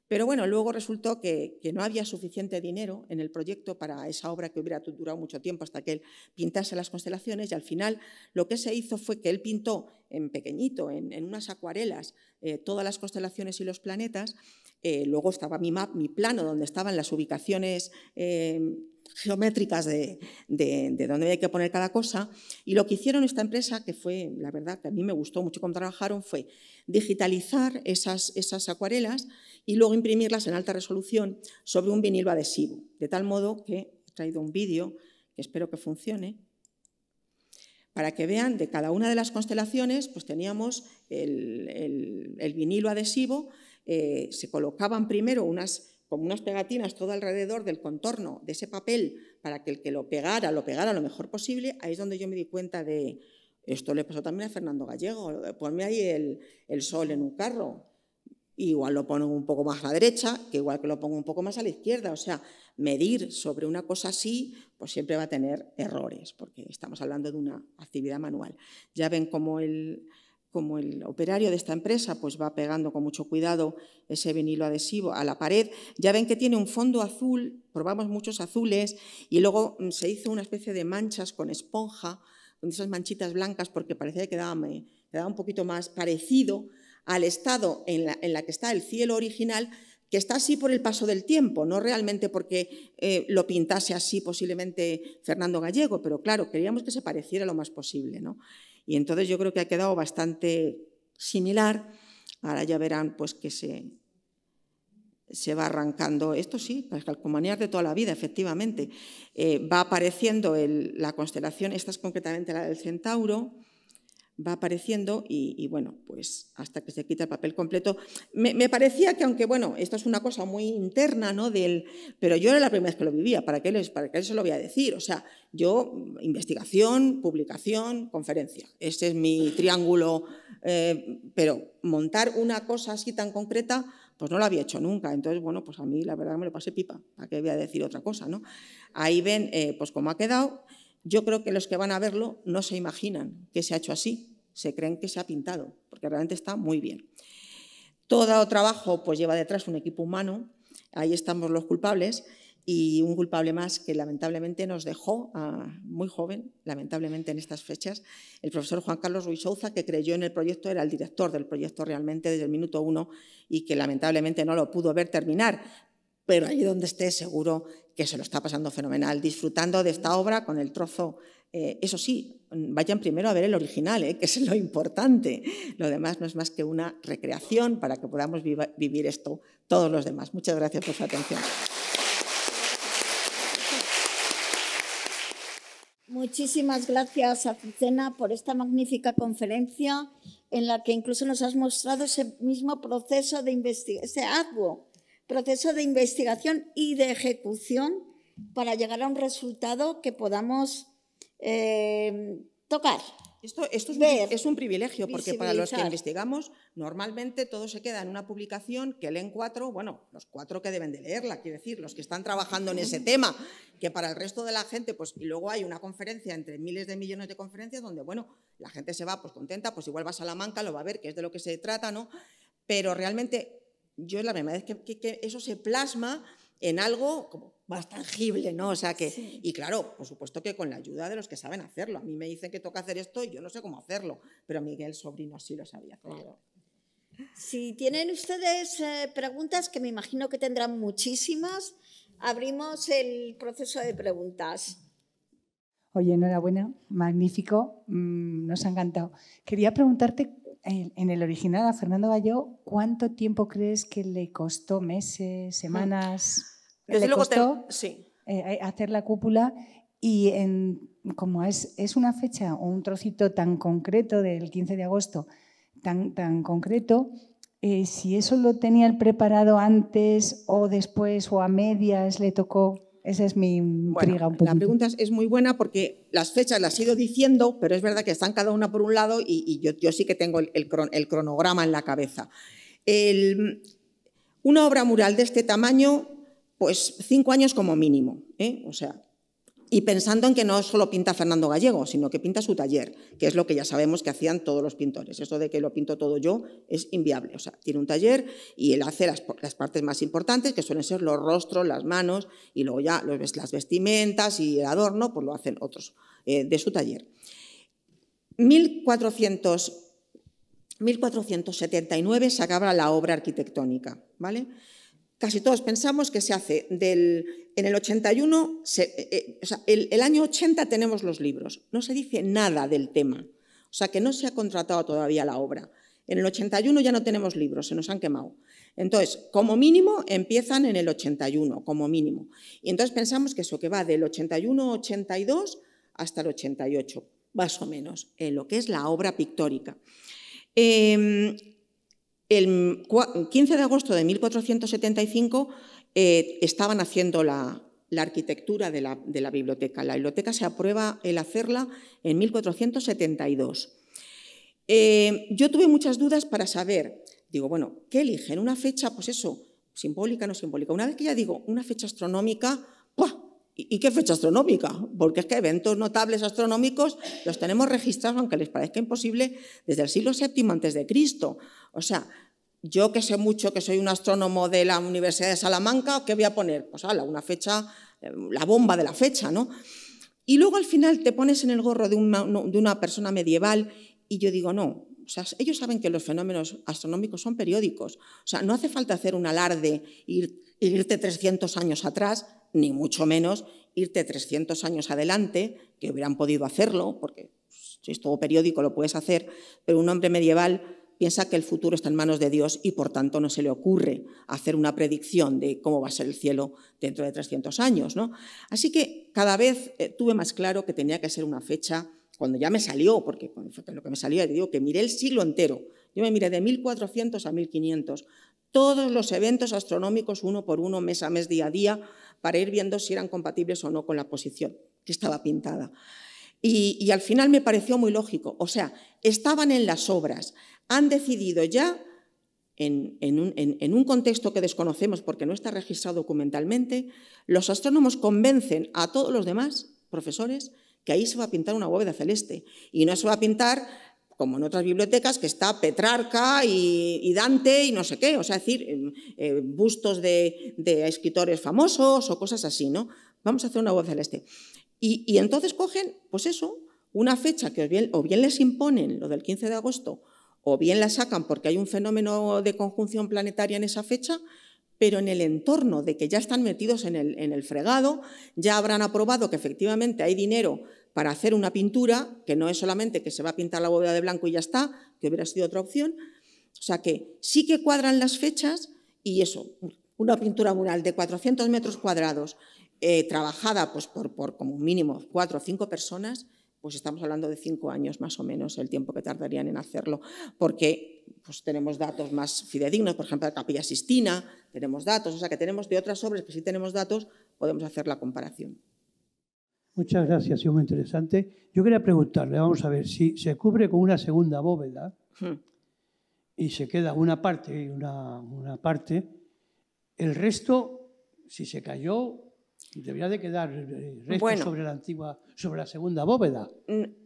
pero bueno, luego resultó que, no había suficiente dinero en el proyecto para esa obra que hubiera durado mucho tiempo hasta que él pintase las constelaciones y al final lo que se hizo fue que él pintó en pequeñito, en, unas acuarelas, eh, todas las constelaciones y los planetas. Eh, luego estaba mi, map, mi plano donde estaban las ubicaciones eh, geométricas de, de, dónde hay que poner cada cosa. Y lo que hicieron esta empresa, que fue, la verdad, que a mí me gustó mucho cómo trabajaron, fue digitalizar esas, esas acuarelas y luego imprimirlas en alta resolución sobre un vinilo adhesivo. De tal modo que he traído un vídeo que espero que funcione para que vean de cada una de las constelaciones, pues teníamos el, vinilo adhesivo, eh, se colocaban primero unas con unas pegatinas todo alrededor del contorno de ese papel para que el que lo pegara, lo pegara lo mejor posible, ahí es donde yo me di cuenta de, esto le pasó también a Fernando Gallego, ponme ahí el, el sol en un carro, igual lo pongo un poco más a la derecha, que igual que lo pongo un poco más a la izquierda, o sea, medir sobre una cosa así, pues siempre va a tener errores, porque estamos hablando de una actividad manual. Ya ven cómo el como el operario de esta empresa pues va pegando con mucho cuidado ese vinilo adhesivo a la pared, ya ven que tiene un fondo azul, probamos muchos azules y luego mm, se hizo una especie de manchas con esponja, con esas manchitas blancas porque parecía que quedaba, un poquito más parecido al estado en la, que está el cielo original, que está así por el paso del tiempo, no realmente porque eh, lo pintase así posiblemente Fernando Gallego, pero claro, queríamos que se pareciera lo más posible. ¿no? Y entonces yo creo que ha quedado bastante similar. Ahora ya verán pues que se, se va arrancando, esto sí, las calcomanías de toda la vida, efectivamente. Eh, va apareciendo la constelación, esta es concretamente la del Centauro, va apareciendo y, bueno, pues hasta que se quita el papel completo. Me, parecía que aunque, bueno, esto es una cosa muy interna, ¿no? Del, pero yo era la primera vez que lo vivía, ¿para qué, les, ¿para qué se lo voy a decir? O sea, yo, investigación, publicación, conferencia. Ese es mi triángulo, eh, pero montar una cosa así tan concreta, pues no lo había hecho nunca. Entonces, bueno, pues a mí la verdad me lo pasé pipa, ¿para qué voy a decir otra cosa, ¿no? Ahí ven, eh, pues cómo ha quedado. Yo creo que los que van a verlo no se imaginan que se ha hecho así, se creen que se ha pintado, porque realmente está muy bien. Todo trabajo pues, lleva detrás un equipo humano, ahí estamos los culpables, y un culpable más que lamentablemente nos dejó muy joven, lamentablemente en estas fechas, el profesor Juan Carlos Ruiz Souza, que creyó en el proyecto, era el director del proyecto realmente desde el minuto uno y que lamentablemente no lo pudo ver terminar, pero ahí donde esté seguro que se lo está pasando fenomenal, disfrutando de esta obra con el trozo. Eh, eso sí, vayan primero a ver el original, eh, que es lo importante. Lo demás no es más que una recreación para que podamos vivir esto todos los demás. Muchas gracias por su atención. Muchísimas gracias, Azucena, por esta magnífica conferencia en la que incluso nos has mostrado ese mismo proceso de investigación, ese hago proceso de investigación y de ejecución para llegar a un resultado que podamos eh, tocar. Esto, esto es, un, privilegio, porque para los que investigamos, normalmente todo se queda en una publicación que leen cuatro, bueno, los cuatro que deben de leerla, quiero decir, los que están trabajando en ese tema, que para el resto de la gente, pues, y luego hay una conferencia entre miles de millones de conferencias donde, bueno, la gente se va pues contenta, pues igual va a Salamanca, lo va a ver, que es de lo que se trata, ¿no? Pero realmente yo la primera vez que, eso se plasma en algo como más tangible, ¿no? O sea que, y claro, por supuesto que con la ayuda de los que saben hacerlo. A mí me dicen que toca hacer esto y yo no sé cómo hacerlo, pero Miguel Sobrino sí lo sabía Claro. Si tienen ustedes eh, preguntas, que me imagino que tendrán muchísimas, abrimos el proceso de preguntas. Oye, enhorabuena, magnífico, mm, nos ha encantado. Quería preguntarte en el original a Fernando Gallo, ¿cuánto tiempo crees que le costó? ¿Meses? Mm. ¿Semanas? ¿Le costó sí. Eh, eh, hacer la cúpula? Y en, como es, es una fecha o un trocito tan concreto del 15 de agosto, tan, tan concreto, eh, si eso lo tenía preparado antes o después o a medias le tocó. Esa es mi La pregunta es, muy buena porque las fechas las he ido diciendo, pero es verdad que están cada una por un lado y, yo, sí que tengo el, cronograma en la cabeza. una obra mural de este tamaño, pues cinco años como mínimo. ¿eh? O sea, y pensando en que no solo pinta Fernando Gallego, sino que pinta su taller, que es lo que ya sabemos que hacían todos los pintores. Eso de que lo pinto todo yo es inviable. O sea, tiene un taller y él hace las, partes más importantes, que suelen ser los rostros, las manos, y luego ya las vestimentas y el adorno, pues lo hacen otros eh, de su taller. 1400, 1479 se acaba la obra arquitectónica, ¿vale? Casi todos pensamos que se hace del en el 81, eh, eh, o sea, el, año 80 tenemos los libros. No se dice nada del tema. O sea, que no se ha contratado todavía la obra. En el 81 ya no tenemos libros, se nos han quemado. Entonces, como mínimo, empiezan en el 81, como mínimo. Y entonces pensamos que eso que va del 81-82 hasta el 88, más o menos, en lo que es la obra pictórica. Em, el 15 de agosto de 1475 eh, estaban haciendo la, arquitectura de la, biblioteca. La biblioteca se aprueba el hacerla en 1472. Eh, yo tuve muchas dudas para saber, digo, bueno, ¿qué eligen? ¿Una fecha, pues eso, simbólica, no simbólica? Una vez que ya digo, una fecha astronómica, ¿Y qué fecha astronómica? Porque es que eventos notables astronómicos los tenemos registrados, aunque les parezca imposible, desde el siglo VII antes de Cristo. O sea, yo que sé mucho, que soy un astrónomo de la Universidad de Salamanca, ¿qué voy a poner? Pues a una fecha, eh, la bomba de la fecha, ¿no? Y luego al final te pones en el gorro de una, persona medieval y yo digo, no, ellos saben que los fenómenos astronómicos son periódicos. O sea, no hace falta hacer un alarde e ir, e irte 300 años atrás, ni mucho menos irte 300 años adelante, que hubieran podido hacerlo, porque si es todo periódico lo puedes hacer, pero un hombre medieval piensa que el futuro está en manos de Dios y por tanto no se le ocurre hacer una predicción de cómo va a ser el cielo dentro de 300 años. ¿no? Así que cada vez eh, tuve más claro que tenía que ser una fecha, cuando ya me salió, porque lo que me salió, digo que miré el siglo entero, yo me miré de 1400 a 1500, todos los eventos astronómicos uno por uno, mes a mes, día a día, para ir viendo si eran compatibles o no con la posición que estaba pintada. y, al final me pareció muy lógico. O sea, estaban en las obras, han decidido ya, en, un, contexto que desconocemos porque no está registrado documentalmente, los astrónomos convencen a todos los demás profesores que ahí se va a pintar una bóveda celeste y no se va a pintar como en otras bibliotecas, que está Petrarca y, Dante y no sé qué, o sea, decir, eh, bustos de, escritores famosos o cosas así, ¿no? Vamos a hacer una bóveda celeste. Y, entonces cogen, pues eso, una fecha que bien, o bien les imponen, lo del 15 de agosto, o bien la sacan porque hay un fenómeno de conjunción planetaria en esa fecha, pero en el entorno de que ya están metidos en el, fregado, ya habrán aprobado que efectivamente hay dinero para hacer una pintura, que no es solamente que se va a pintar la bóveda de blanco y ya está, que hubiera sido otra opción. O sea que sí que cuadran las fechas y eso, una pintura mural de 400 metros cuadrados, eh, trabajada pues, por, por como mínimo cuatro o cinco personas, pues estamos hablando de cinco años más o menos el tiempo que tardarían en hacerlo, porque pues, tenemos datos más fidedignos, por ejemplo, la Capilla Sistina, tenemos datos, o sea que tenemos de otras obras que si tenemos datos, podemos hacer la comparación. Muchas gracias, ha sido muy interesante. Yo quería preguntarle, vamos a ver, si se cubre con una segunda bóveda hmm. y se queda una parte, una, una parte, el resto, si se cayó, debería de quedar resto sobre la antigua sobre la segunda bóveda.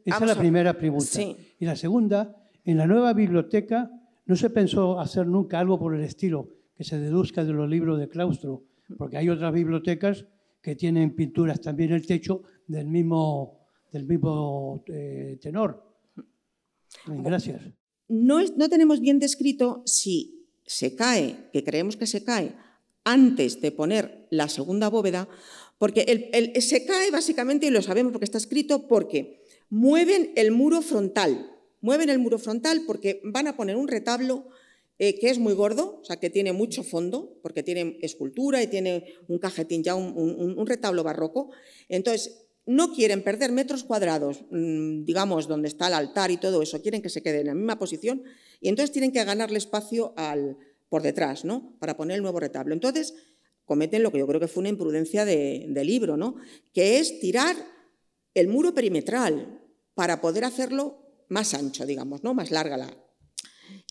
Esa es la primera pregunta. Y la segunda, en la nueva biblioteca no se pensó hacer nunca algo por el estilo que se deduzca de los libros de claustro, porque hay otras bibliotecas que tienen pinturas también el techo del mismo, del mismo eh, tenor. Gracias. No, no tenemos bien descrito si se cae, que creemos que se cae, antes de poner la segunda bóveda, porque el, se cae básicamente, y lo sabemos porque está escrito, porque mueven el muro frontal. Mueven el muro frontal porque van a poner un retablo eh, que es muy gordo, o sea, que tiene mucho fondo, porque tiene escultura y tiene un cajetín ya, un, retablo barroco. Entonces, no quieren perder metros cuadrados, mm, digamos, donde está el altar y todo eso, quieren que se quede en la misma posición y entonces tienen que ganarle espacio al, por detrás, ¿no? Para poner el nuevo retablo. Entonces, cometen lo que yo creo que fue una imprudencia de, libro, ¿no? que es tirar el muro perimetral para poder hacerlo más ancho, digamos, ¿no? más larga la...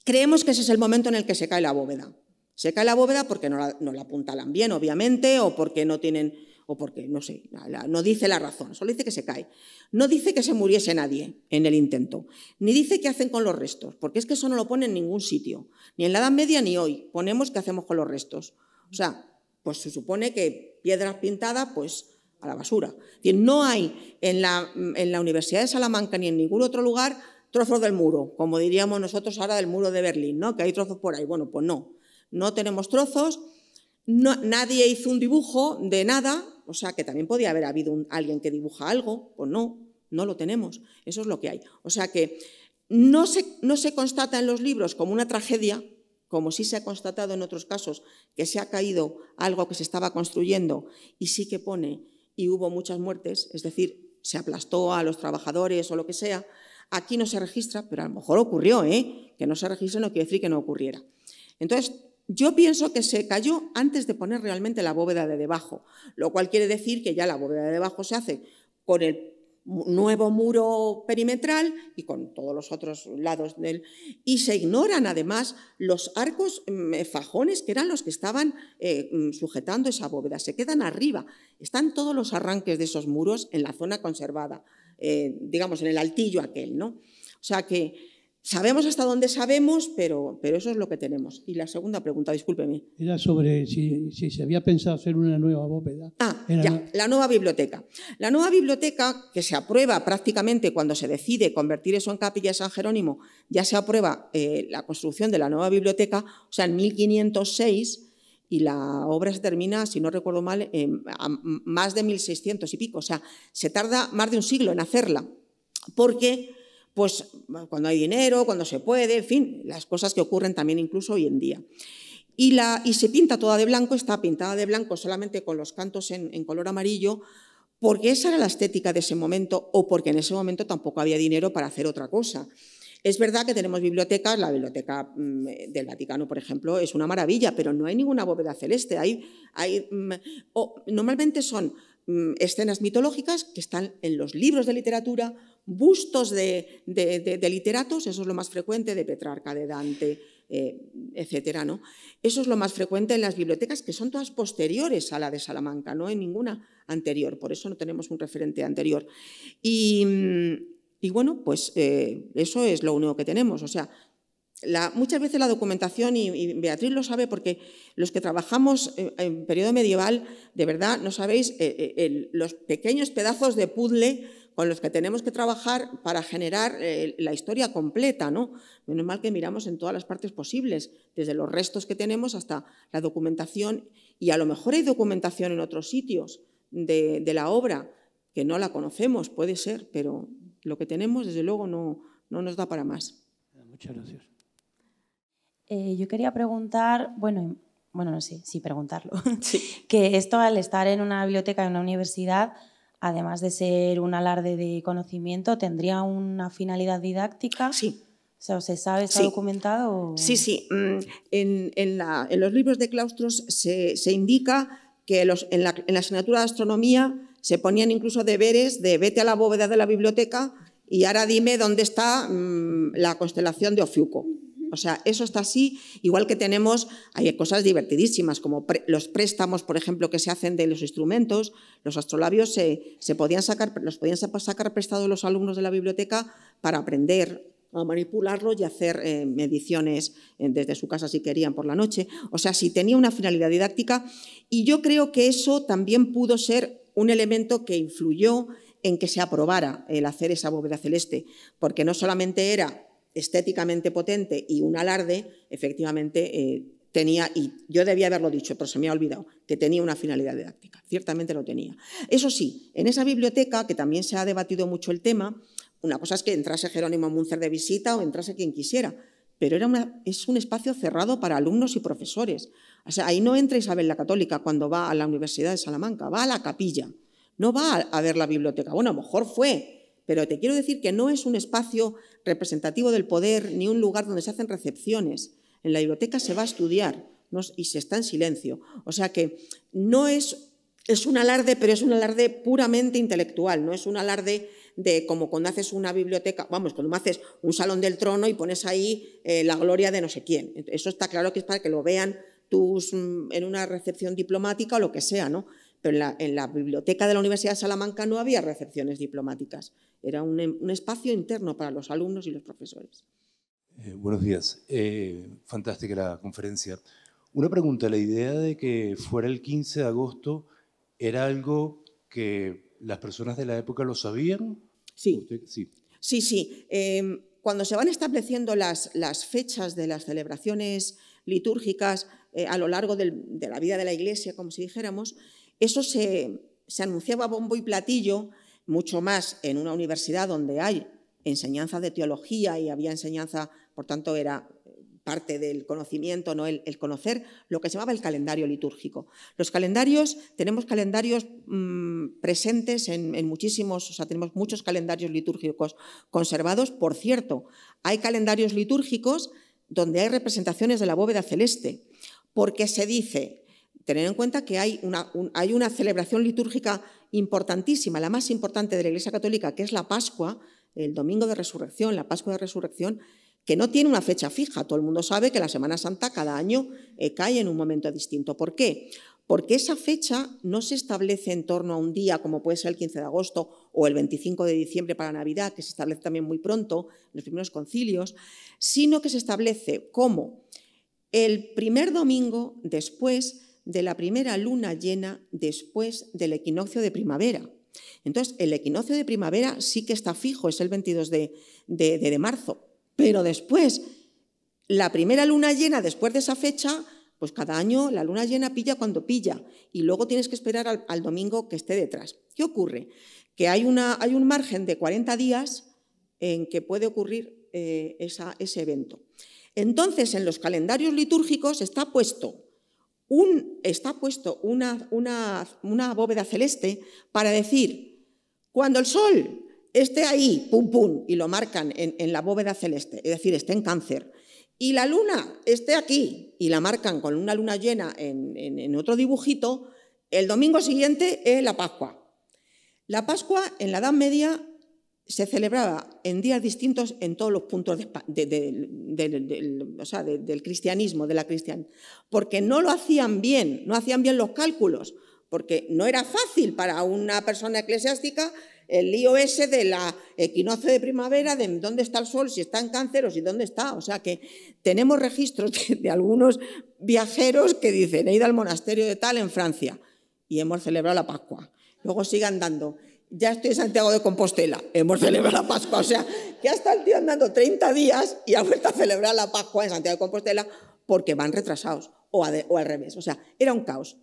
Creemos que ese es el momento en el que se cae la bóveda. Se cae la bóveda porque no la, apuntalan bien, obviamente, o porque no tienen, o porque, no sé, no dice la razón, solo dice que se cae. No dice que se muriese nadie en el intento, ni dice qué hacen con los restos, porque es que eso no lo pone en ningún sitio, ni en la Edad Media ni hoy. Ponemos qué hacemos con los restos. O sea, pues se supone que piedras pintadas, pues a la basura. No hay en la, en la Universidad de Salamanca ni en ningún otro lugar trozos del muro, como diríamos nosotros ahora del muro de Berlín, ¿no? que hay trozos por ahí. Bueno, pues no, no tenemos trozos, nadie hizo un dibujo de nada, o sea que también podía haber habido alguien que dibuja algo, pues no, no lo tenemos, eso es lo que hay. O sea que no se, no se constata en los libros como una tragedia, como sí se ha constatado en otros casos que se ha caído algo que se estaba construyendo y sí que pone y hubo muchas muertes, es decir, se aplastó a los trabajadores o lo que sea, aquí no se registra, pero a lo mejor ocurrió, ¿eh? que no se registre no quiere decir que no ocurriera. Entonces, yo pienso que se cayó antes de poner realmente la bóveda de debajo, lo cual quiere decir que ya la bóveda de debajo se hace con el nuevo muro perimetral y con todos los otros lados del... Y se ignoran además los arcos mm, eh, fajones que eran los que estaban eh, mm, sujetando esa bóveda, se quedan arriba. Están todos los arranques de esos muros en la zona conservada, eh, digamos, en el altillo aquel, ¿no? O sea que sabemos hasta dónde sabemos, pero, pero eso es lo que tenemos. Y la segunda pregunta, discúlpeme. Era sobre si, se había pensado hacer una nueva bóveda. Ah, ya, la nueva biblioteca. La nueva biblioteca, que se aprueba prácticamente cuando se decide convertir eso en capilla de San Jerónimo, ya se aprueba eh, la construcción de la nueva biblioteca, o sea, en 1506 y la obra se termina, si no recuerdo mal, en más de 1600 y pico. O sea, se tarda más de un siglo en hacerla, porque pues cuando hay dinero, cuando se puede, en fin, las cosas que ocurren también incluso hoy en día. Y, se pinta toda de blanco, está pintada de blanco solamente con los cantos en, color amarillo, porque esa era la estética de ese momento o porque en ese momento tampoco había dinero para hacer otra cosa. Es verdad que tenemos bibliotecas, la biblioteca mm, del Vaticano, por ejemplo, es una maravilla, pero no hay ninguna bóveda celeste. hay, mm, normalmente son Mm, escenas mitológicas que están en los libros de literatura, bustos de, literatos, eso es lo más frecuente, de Petrarca, de Dante, eh, etc. ¿no? Eso es lo más frecuente en las bibliotecas, que son todas posteriores a la de Salamanca, no hay ninguna anterior, por eso no tenemos un referente anterior. Y, mm, bueno, pues eh, eso es lo único que tenemos, o sea, muchas veces la documentación, y, Beatriz lo sabe porque los que trabajamos eh, en, periodo medieval, de verdad, no sabéis eh, eh, los pequeños pedazos de puzzle con los que tenemos que trabajar para generar la historia completa, ¿no? Menos mal que miramos en todas las partes posibles, desde los restos que tenemos hasta la documentación, y a lo mejor hay documentación en otros sitios de, la obra que no la conocemos, puede ser, pero lo que tenemos, desde luego, no, no nos da para más. Muchas gracias. Eh, yo quería preguntar, bueno, bueno, no sé, sí, preguntarlo, que esto al estar en una biblioteca, en una universidad, además de ser un alarde de conocimiento, ¿tendría una finalidad didáctica? Sí. O sea, ¿se sabe, está documentado? Sí, sí. Mm, en, los libros de claustros se, indica que en, la, asignatura de astronomía se ponían incluso deberes de vete a la bóveda de la biblioteca y ahora dime dónde está mm, la constelación de Ofiuco. O sea, eso está así, igual que tenemos, hay cosas divertidísimas, como los préstamos, por ejemplo, que se hacen de los instrumentos, los astrolabios se, podían sacar, los podían sacar prestados los alumnos de la biblioteca para aprender a manipularlo y hacer eh, mediciones eh, desde su casa si querían por la noche. O sea, si sí, tenía una finalidad didáctica y yo creo que eso también pudo ser un elemento que influyó en que se aprobara el hacer esa bóveda celeste, porque no solamente era estéticamente potente y un alarde, efectivamente eh, tenía, y yo debía haberlo dicho, pero se me ha olvidado, que tenía una finalidad didáctica. Ciertamente lo tenía. Eso sí, en esa biblioteca, que también se ha debatido mucho el tema, una cosa es que entrase Jerónimo Munzer de visita o entrase quien quisiera, pero era una, es un espacio cerrado para alumnos y profesores. O sea, ahí no entra Isabel la Católica cuando va a la Universidad de Salamanca, va a la capilla, no va a ver la biblioteca. Bueno, a lo mejor fue, pero te quiero decir que no es un espacio representativo del poder ni un lugar donde se hacen recepciones. En la biblioteca se va a estudiar y se está en silencio. O sea que no es, es un alarde, pero es un alarde puramente intelectual, no es un alarde de como cuando haces una biblioteca, vamos, cuando haces un salón del trono y pones ahí eh, la gloria de no sé quién. Eso está claro que es para que lo vean tus, mm, en una recepción diplomática o lo que sea, ¿no? pero en la, biblioteca de la Universidad de Salamanca no había recepciones diplomáticas, era un, em, espacio interno para los alumnos y los profesores. Eh, buenos días, eh, fantástica la conferencia. Una pregunta, la idea de que fuera el 15 de agosto era algo que las personas de la época lo sabían. Sí, sí, sí. Em, cuando se van estableciendo las, fechas de las celebraciones litúrgicas eh, a lo largo de la vida de la Iglesia, como si dijéramos, eso se, anunciaba a bombo y platillo, mucho más en una universidad donde hay enseñanza de teología y había enseñanza, por tanto, era parte del conocimiento, no el, conocer lo que se llamaba el calendario litúrgico. Los calendarios, tenemos calendarios mm, presentes en, en, muchísimos, o sea, tenemos muchos calendarios litúrgicos conservados. Por cierto, hay calendarios litúrgicos donde hay representaciones de la bóveda celeste, porque se dice, tener en cuenta que hay una, celebración litúrgica importantísima, la más importante de la Iglesia Católica, que es la Pascua, el Domingo de Resurrección, la Pascua de Resurrección, que no tiene una fecha fija. Todo el mundo sabe que la Semana Santa cada año eh, cae en un momento distinto. ¿Por qué? Porque esa fecha no se establece en torno a un día, como puede ser el 15 de agosto o el 25 de diciembre para Navidad, que se establece también muy pronto en los primeros concilios, sino que se establece como el primer domingo después de la primera luna llena después del equinoccio de primavera. Entonces, el equinoccio de primavera sí que está fijo, es el 22 de, de, marzo, pero después, la primera luna llena después de esa fecha, pues cada año la luna llena pilla cuando pilla y luego tienes que esperar al, domingo que esté detrás. ¿Qué ocurre? Que hay, una, hay un margen de 40 días en que puede ocurrir eh, ese evento. Entonces, en los calendarios litúrgicos está puesto está puesto una, bóveda celeste para decir, cuando el sol esté ahí, pum, pum, y lo marcan en, la bóveda celeste, es decir, esté en cáncer, y la luna esté aquí, y la marcan con una luna llena en otro dibujito, el domingo siguiente es la Pascua. La Pascua en la Edad Media se celebraba en días distintos en todos los puntos del cristianismo, de la cristian, porque no lo hacían bien, no hacían bien los cálculos, porque no era fácil para una persona eclesiástica el lío ese de la equinoccio de primavera, de dónde está el sol, si está en cáncer o si dónde está. O sea que tenemos registros de, algunos viajeros que dicen, he ido al monasterio de tal en Francia y hemos celebrado la Pascua. Luego sigan dando ya estoy en Santiago de Compostela, hemos celebrado la Pascua, o sea, ya está el día andando 30 días y ha vuelto a celebrar la Pascua en Santiago de Compostela porque van retrasados o, al revés, o sea, era un caos.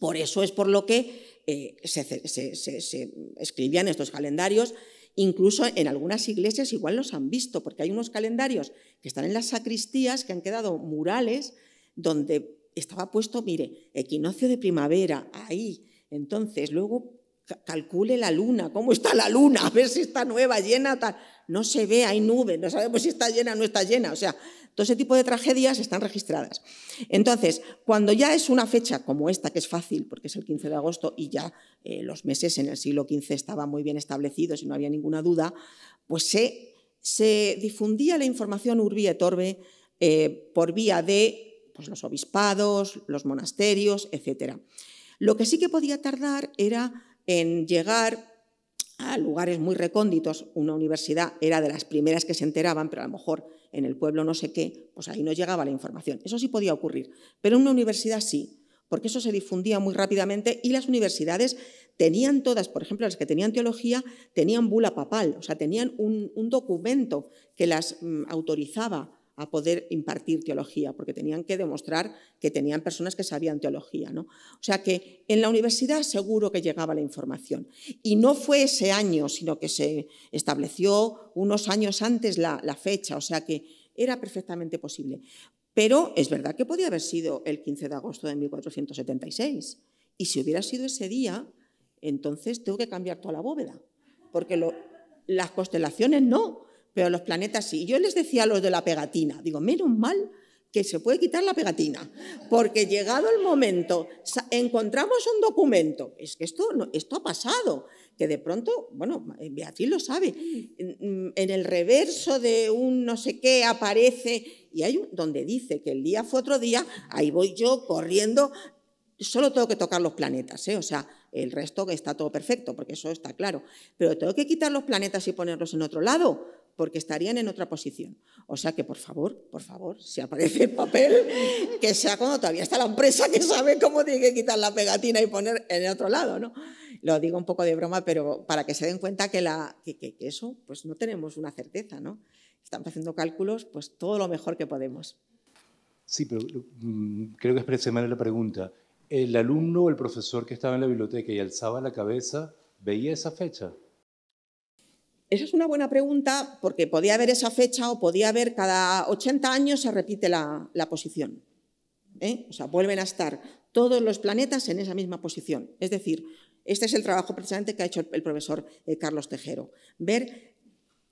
Por eso es por lo que eh, se, se, escribían estos calendarios, incluso en algunas iglesias igual los han visto, porque hay unos calendarios que están en las sacristías que han quedado murales donde estaba puesto, mire, equinoccio de primavera, ahí, entonces, luego calcule la luna, cómo está la luna, a ver si está nueva, llena, tal. No se ve, hay nubes, no sabemos si está llena o no está llena. O sea, todo ese tipo de tragedias están registradas. Entonces, cuando ya es una fecha como esta, que es fácil, porque es el 15 de agosto y ya eh, los meses en el siglo XV estaban muy bien establecidos y no había ninguna duda, pues se, se difundía la información urbi y torbe eh, por vía de pues, los obispados, los monasterios, etc. Lo que sí que podía tardar era en llegar a lugares muy recónditos. Una universidad era de las primeras que se enteraban, pero a lo mejor en el pueblo no sé qué, pues ahí no llegaba la información. Eso sí podía ocurrir, pero en una universidad sí, porque eso se difundía muy rápidamente y las universidades tenían todas, por ejemplo, las que tenían teología, tenían bula papal, o sea, tenían un, documento que las mm, autorizaba a poder impartir teología, porque tenían que demostrar que tenían personas que sabían teología. ¿no? O sea que en la universidad seguro que llegaba la información. Y no fue ese año, sino que se estableció unos años antes la, fecha, o sea que era perfectamente posible. Pero es verdad que podía haber sido el 15 de agosto de 1476. Y si hubiera sido ese día, entonces tengo que cambiar toda la bóveda, porque las constelaciones no, pero los planetas sí. Yo les decía a los de la pegatina, digo, menos mal que se puede quitar la pegatina, porque llegado el momento, encontramos un documento, es que esto, esto ha pasado, que de pronto, bueno, Beatriz lo sabe, en, el reverso de un no sé qué aparece, y hay un, donde dice que el día fue otro día, ahí voy yo corriendo, solo tengo que tocar los planetas, ¿eh? o sea, el resto está todo perfecto, porque eso está claro, pero tengo que quitar los planetas y ponerlos en otro lado, porque estarían en otra posición. O sea que, por favor, por favor, si aparece el papel, que sea cuando todavía está la empresa que sabe cómo tiene que quitar la pegatina y poner en el otro lado, ¿no? Lo digo un poco de broma, pero para que se den cuenta que, eso, pues no tenemos una certeza, ¿no? Estamos haciendo cálculos, pues todo lo mejor que podemos. Sí, pero mm, creo que expresé mal la pregunta. ¿El alumno o el profesor que estaba en la biblioteca y alzaba la cabeza veía esa fecha? Esa es una buena pregunta porque podía haber esa fecha o podía haber cada 80 años se repite la, posición. ¿eh? O sea, vuelven a estar todos los planetas en esa misma posición. Es decir, este es el trabajo precisamente que ha hecho el profesor eh, Carlos Tejero. Ver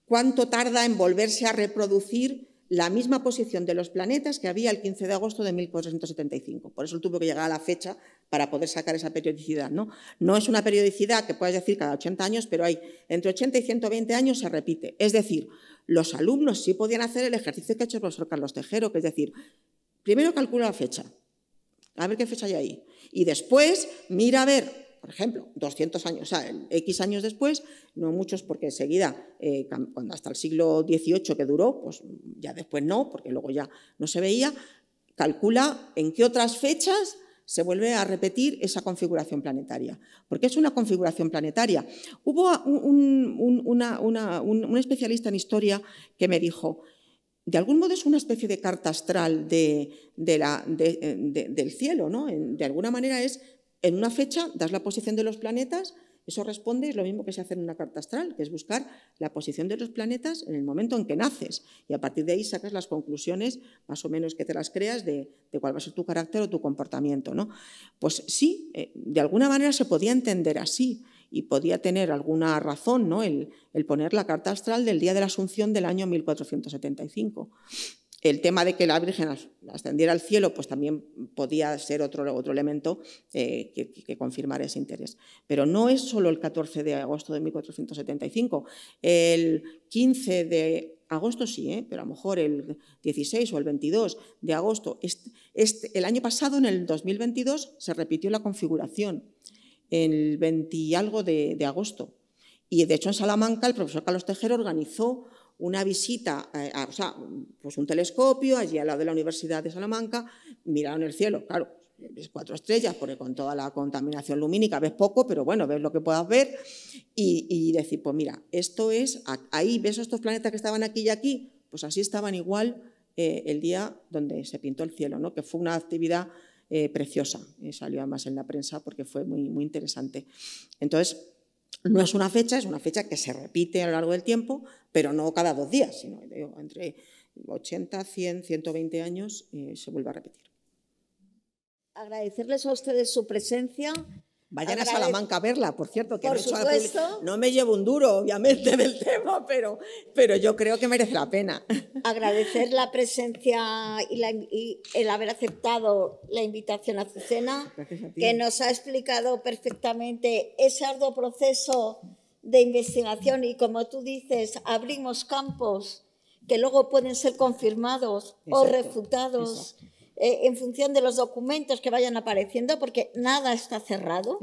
cuánto tarda en volverse a reproducir la misma posición de los planetas que había el 15 de agosto de 1475. Por eso tuvo que llegar a la fecha para poder sacar esa periodicidad. ¿no? no es una periodicidad que puedas decir cada 80 años, pero hay entre 80 y 120 años se repite. Es decir, los alumnos sí podían hacer el ejercicio que ha hecho el profesor Carlos Tejero, que es decir, primero calcula la fecha, a ver qué fecha hay ahí, y después mira a ver por ejemplo, 200 años, o sea, X años después, no muchos porque enseguida, eh, cuando hasta el siglo XVIII que duró, pues ya después no, porque luego ya no se veía, calcula en qué otras fechas se vuelve a repetir esa configuración planetaria, porque es una configuración planetaria. Hubo un, especialista en historia que me dijo, de algún modo es una especie de carta astral de, la, eh, del cielo, ¿no? de alguna manera es en una fecha das la posición de los planetas, eso responde, es lo mismo que se hace en una carta astral, que es buscar la posición de los planetas en el momento en que naces y a partir de ahí sacas las conclusiones más o menos que te las creas de, de cuál va a ser tu carácter o tu comportamiento. ¿no? Pues sí, eh, de alguna manera se podía entender así y podía tener alguna razón ¿no? el, el poner la carta astral del día de la Asunción del año 1475. El tema de que la Virgen ascendiera al cielo, pues también podía ser otro, otro elemento eh, que, confirmara ese interés. Pero no es solo el 14 de agosto de 1475. El 15 de agosto sí, ¿eh? pero a lo mejor el 16 o el 22 de agosto. el año pasado, en el 2022, se repitió la configuración, el 20 y algo de, de agosto. Y de hecho en Salamanca el profesor Carlos Tejero organizó una visita, eh, a, o sea, pues un telescopio allí al lado de la Universidad de Salamanca, miraron el cielo, claro, ves cuatro estrellas, porque con toda la contaminación lumínica ves poco, pero bueno, ves lo que puedas ver y, decir, pues mira, esto es, ahí ves estos planetas que estaban aquí y aquí, pues así estaban igual eh, el día donde se pintó el cielo, ¿no? que fue una actividad eh, preciosa, salió además en la prensa porque fue muy, muy interesante. Entonces, no es una fecha, es una fecha que se repite a lo largo del tiempo, pero no cada dos días, sino entre 80, 100, 120 años eh, se vuelve a repetir. Agradecerles a ustedes su presencia. Vayan a, Salamanca a verla, por cierto, que no, no me llevo un duro, obviamente, del tema, pero, pero yo creo que merece la pena. Agradecer la presencia y, la, el haber aceptado la invitación a su cena, que nos ha explicado perfectamente ese arduo proceso de investigación y, como tú dices, abrimos campos que luego pueden ser confirmados o refutados. Eh, en función de los documentos que vayan apareciendo, porque nada está cerrado.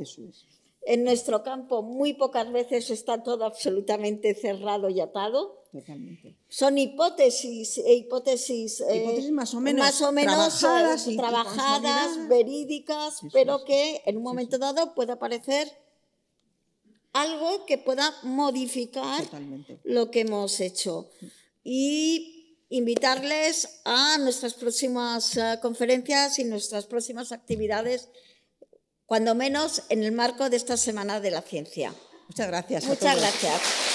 En nuestro campo muy pocas veces está todo absolutamente cerrado y atado. Totalmente. Son hipótesis, e hipótesis, eh, hipótesis más o menos, trabajadas, verídicas, pero que en un momento dado puede aparecer algo que pueda modificar lo que hemos hecho. Y invitarles a nuestras próximas eh, conferencias y nuestras próximas actividades, cuando menos en el marco de esta Semana de la Ciencia. Muchas gracias. Muchas gracias.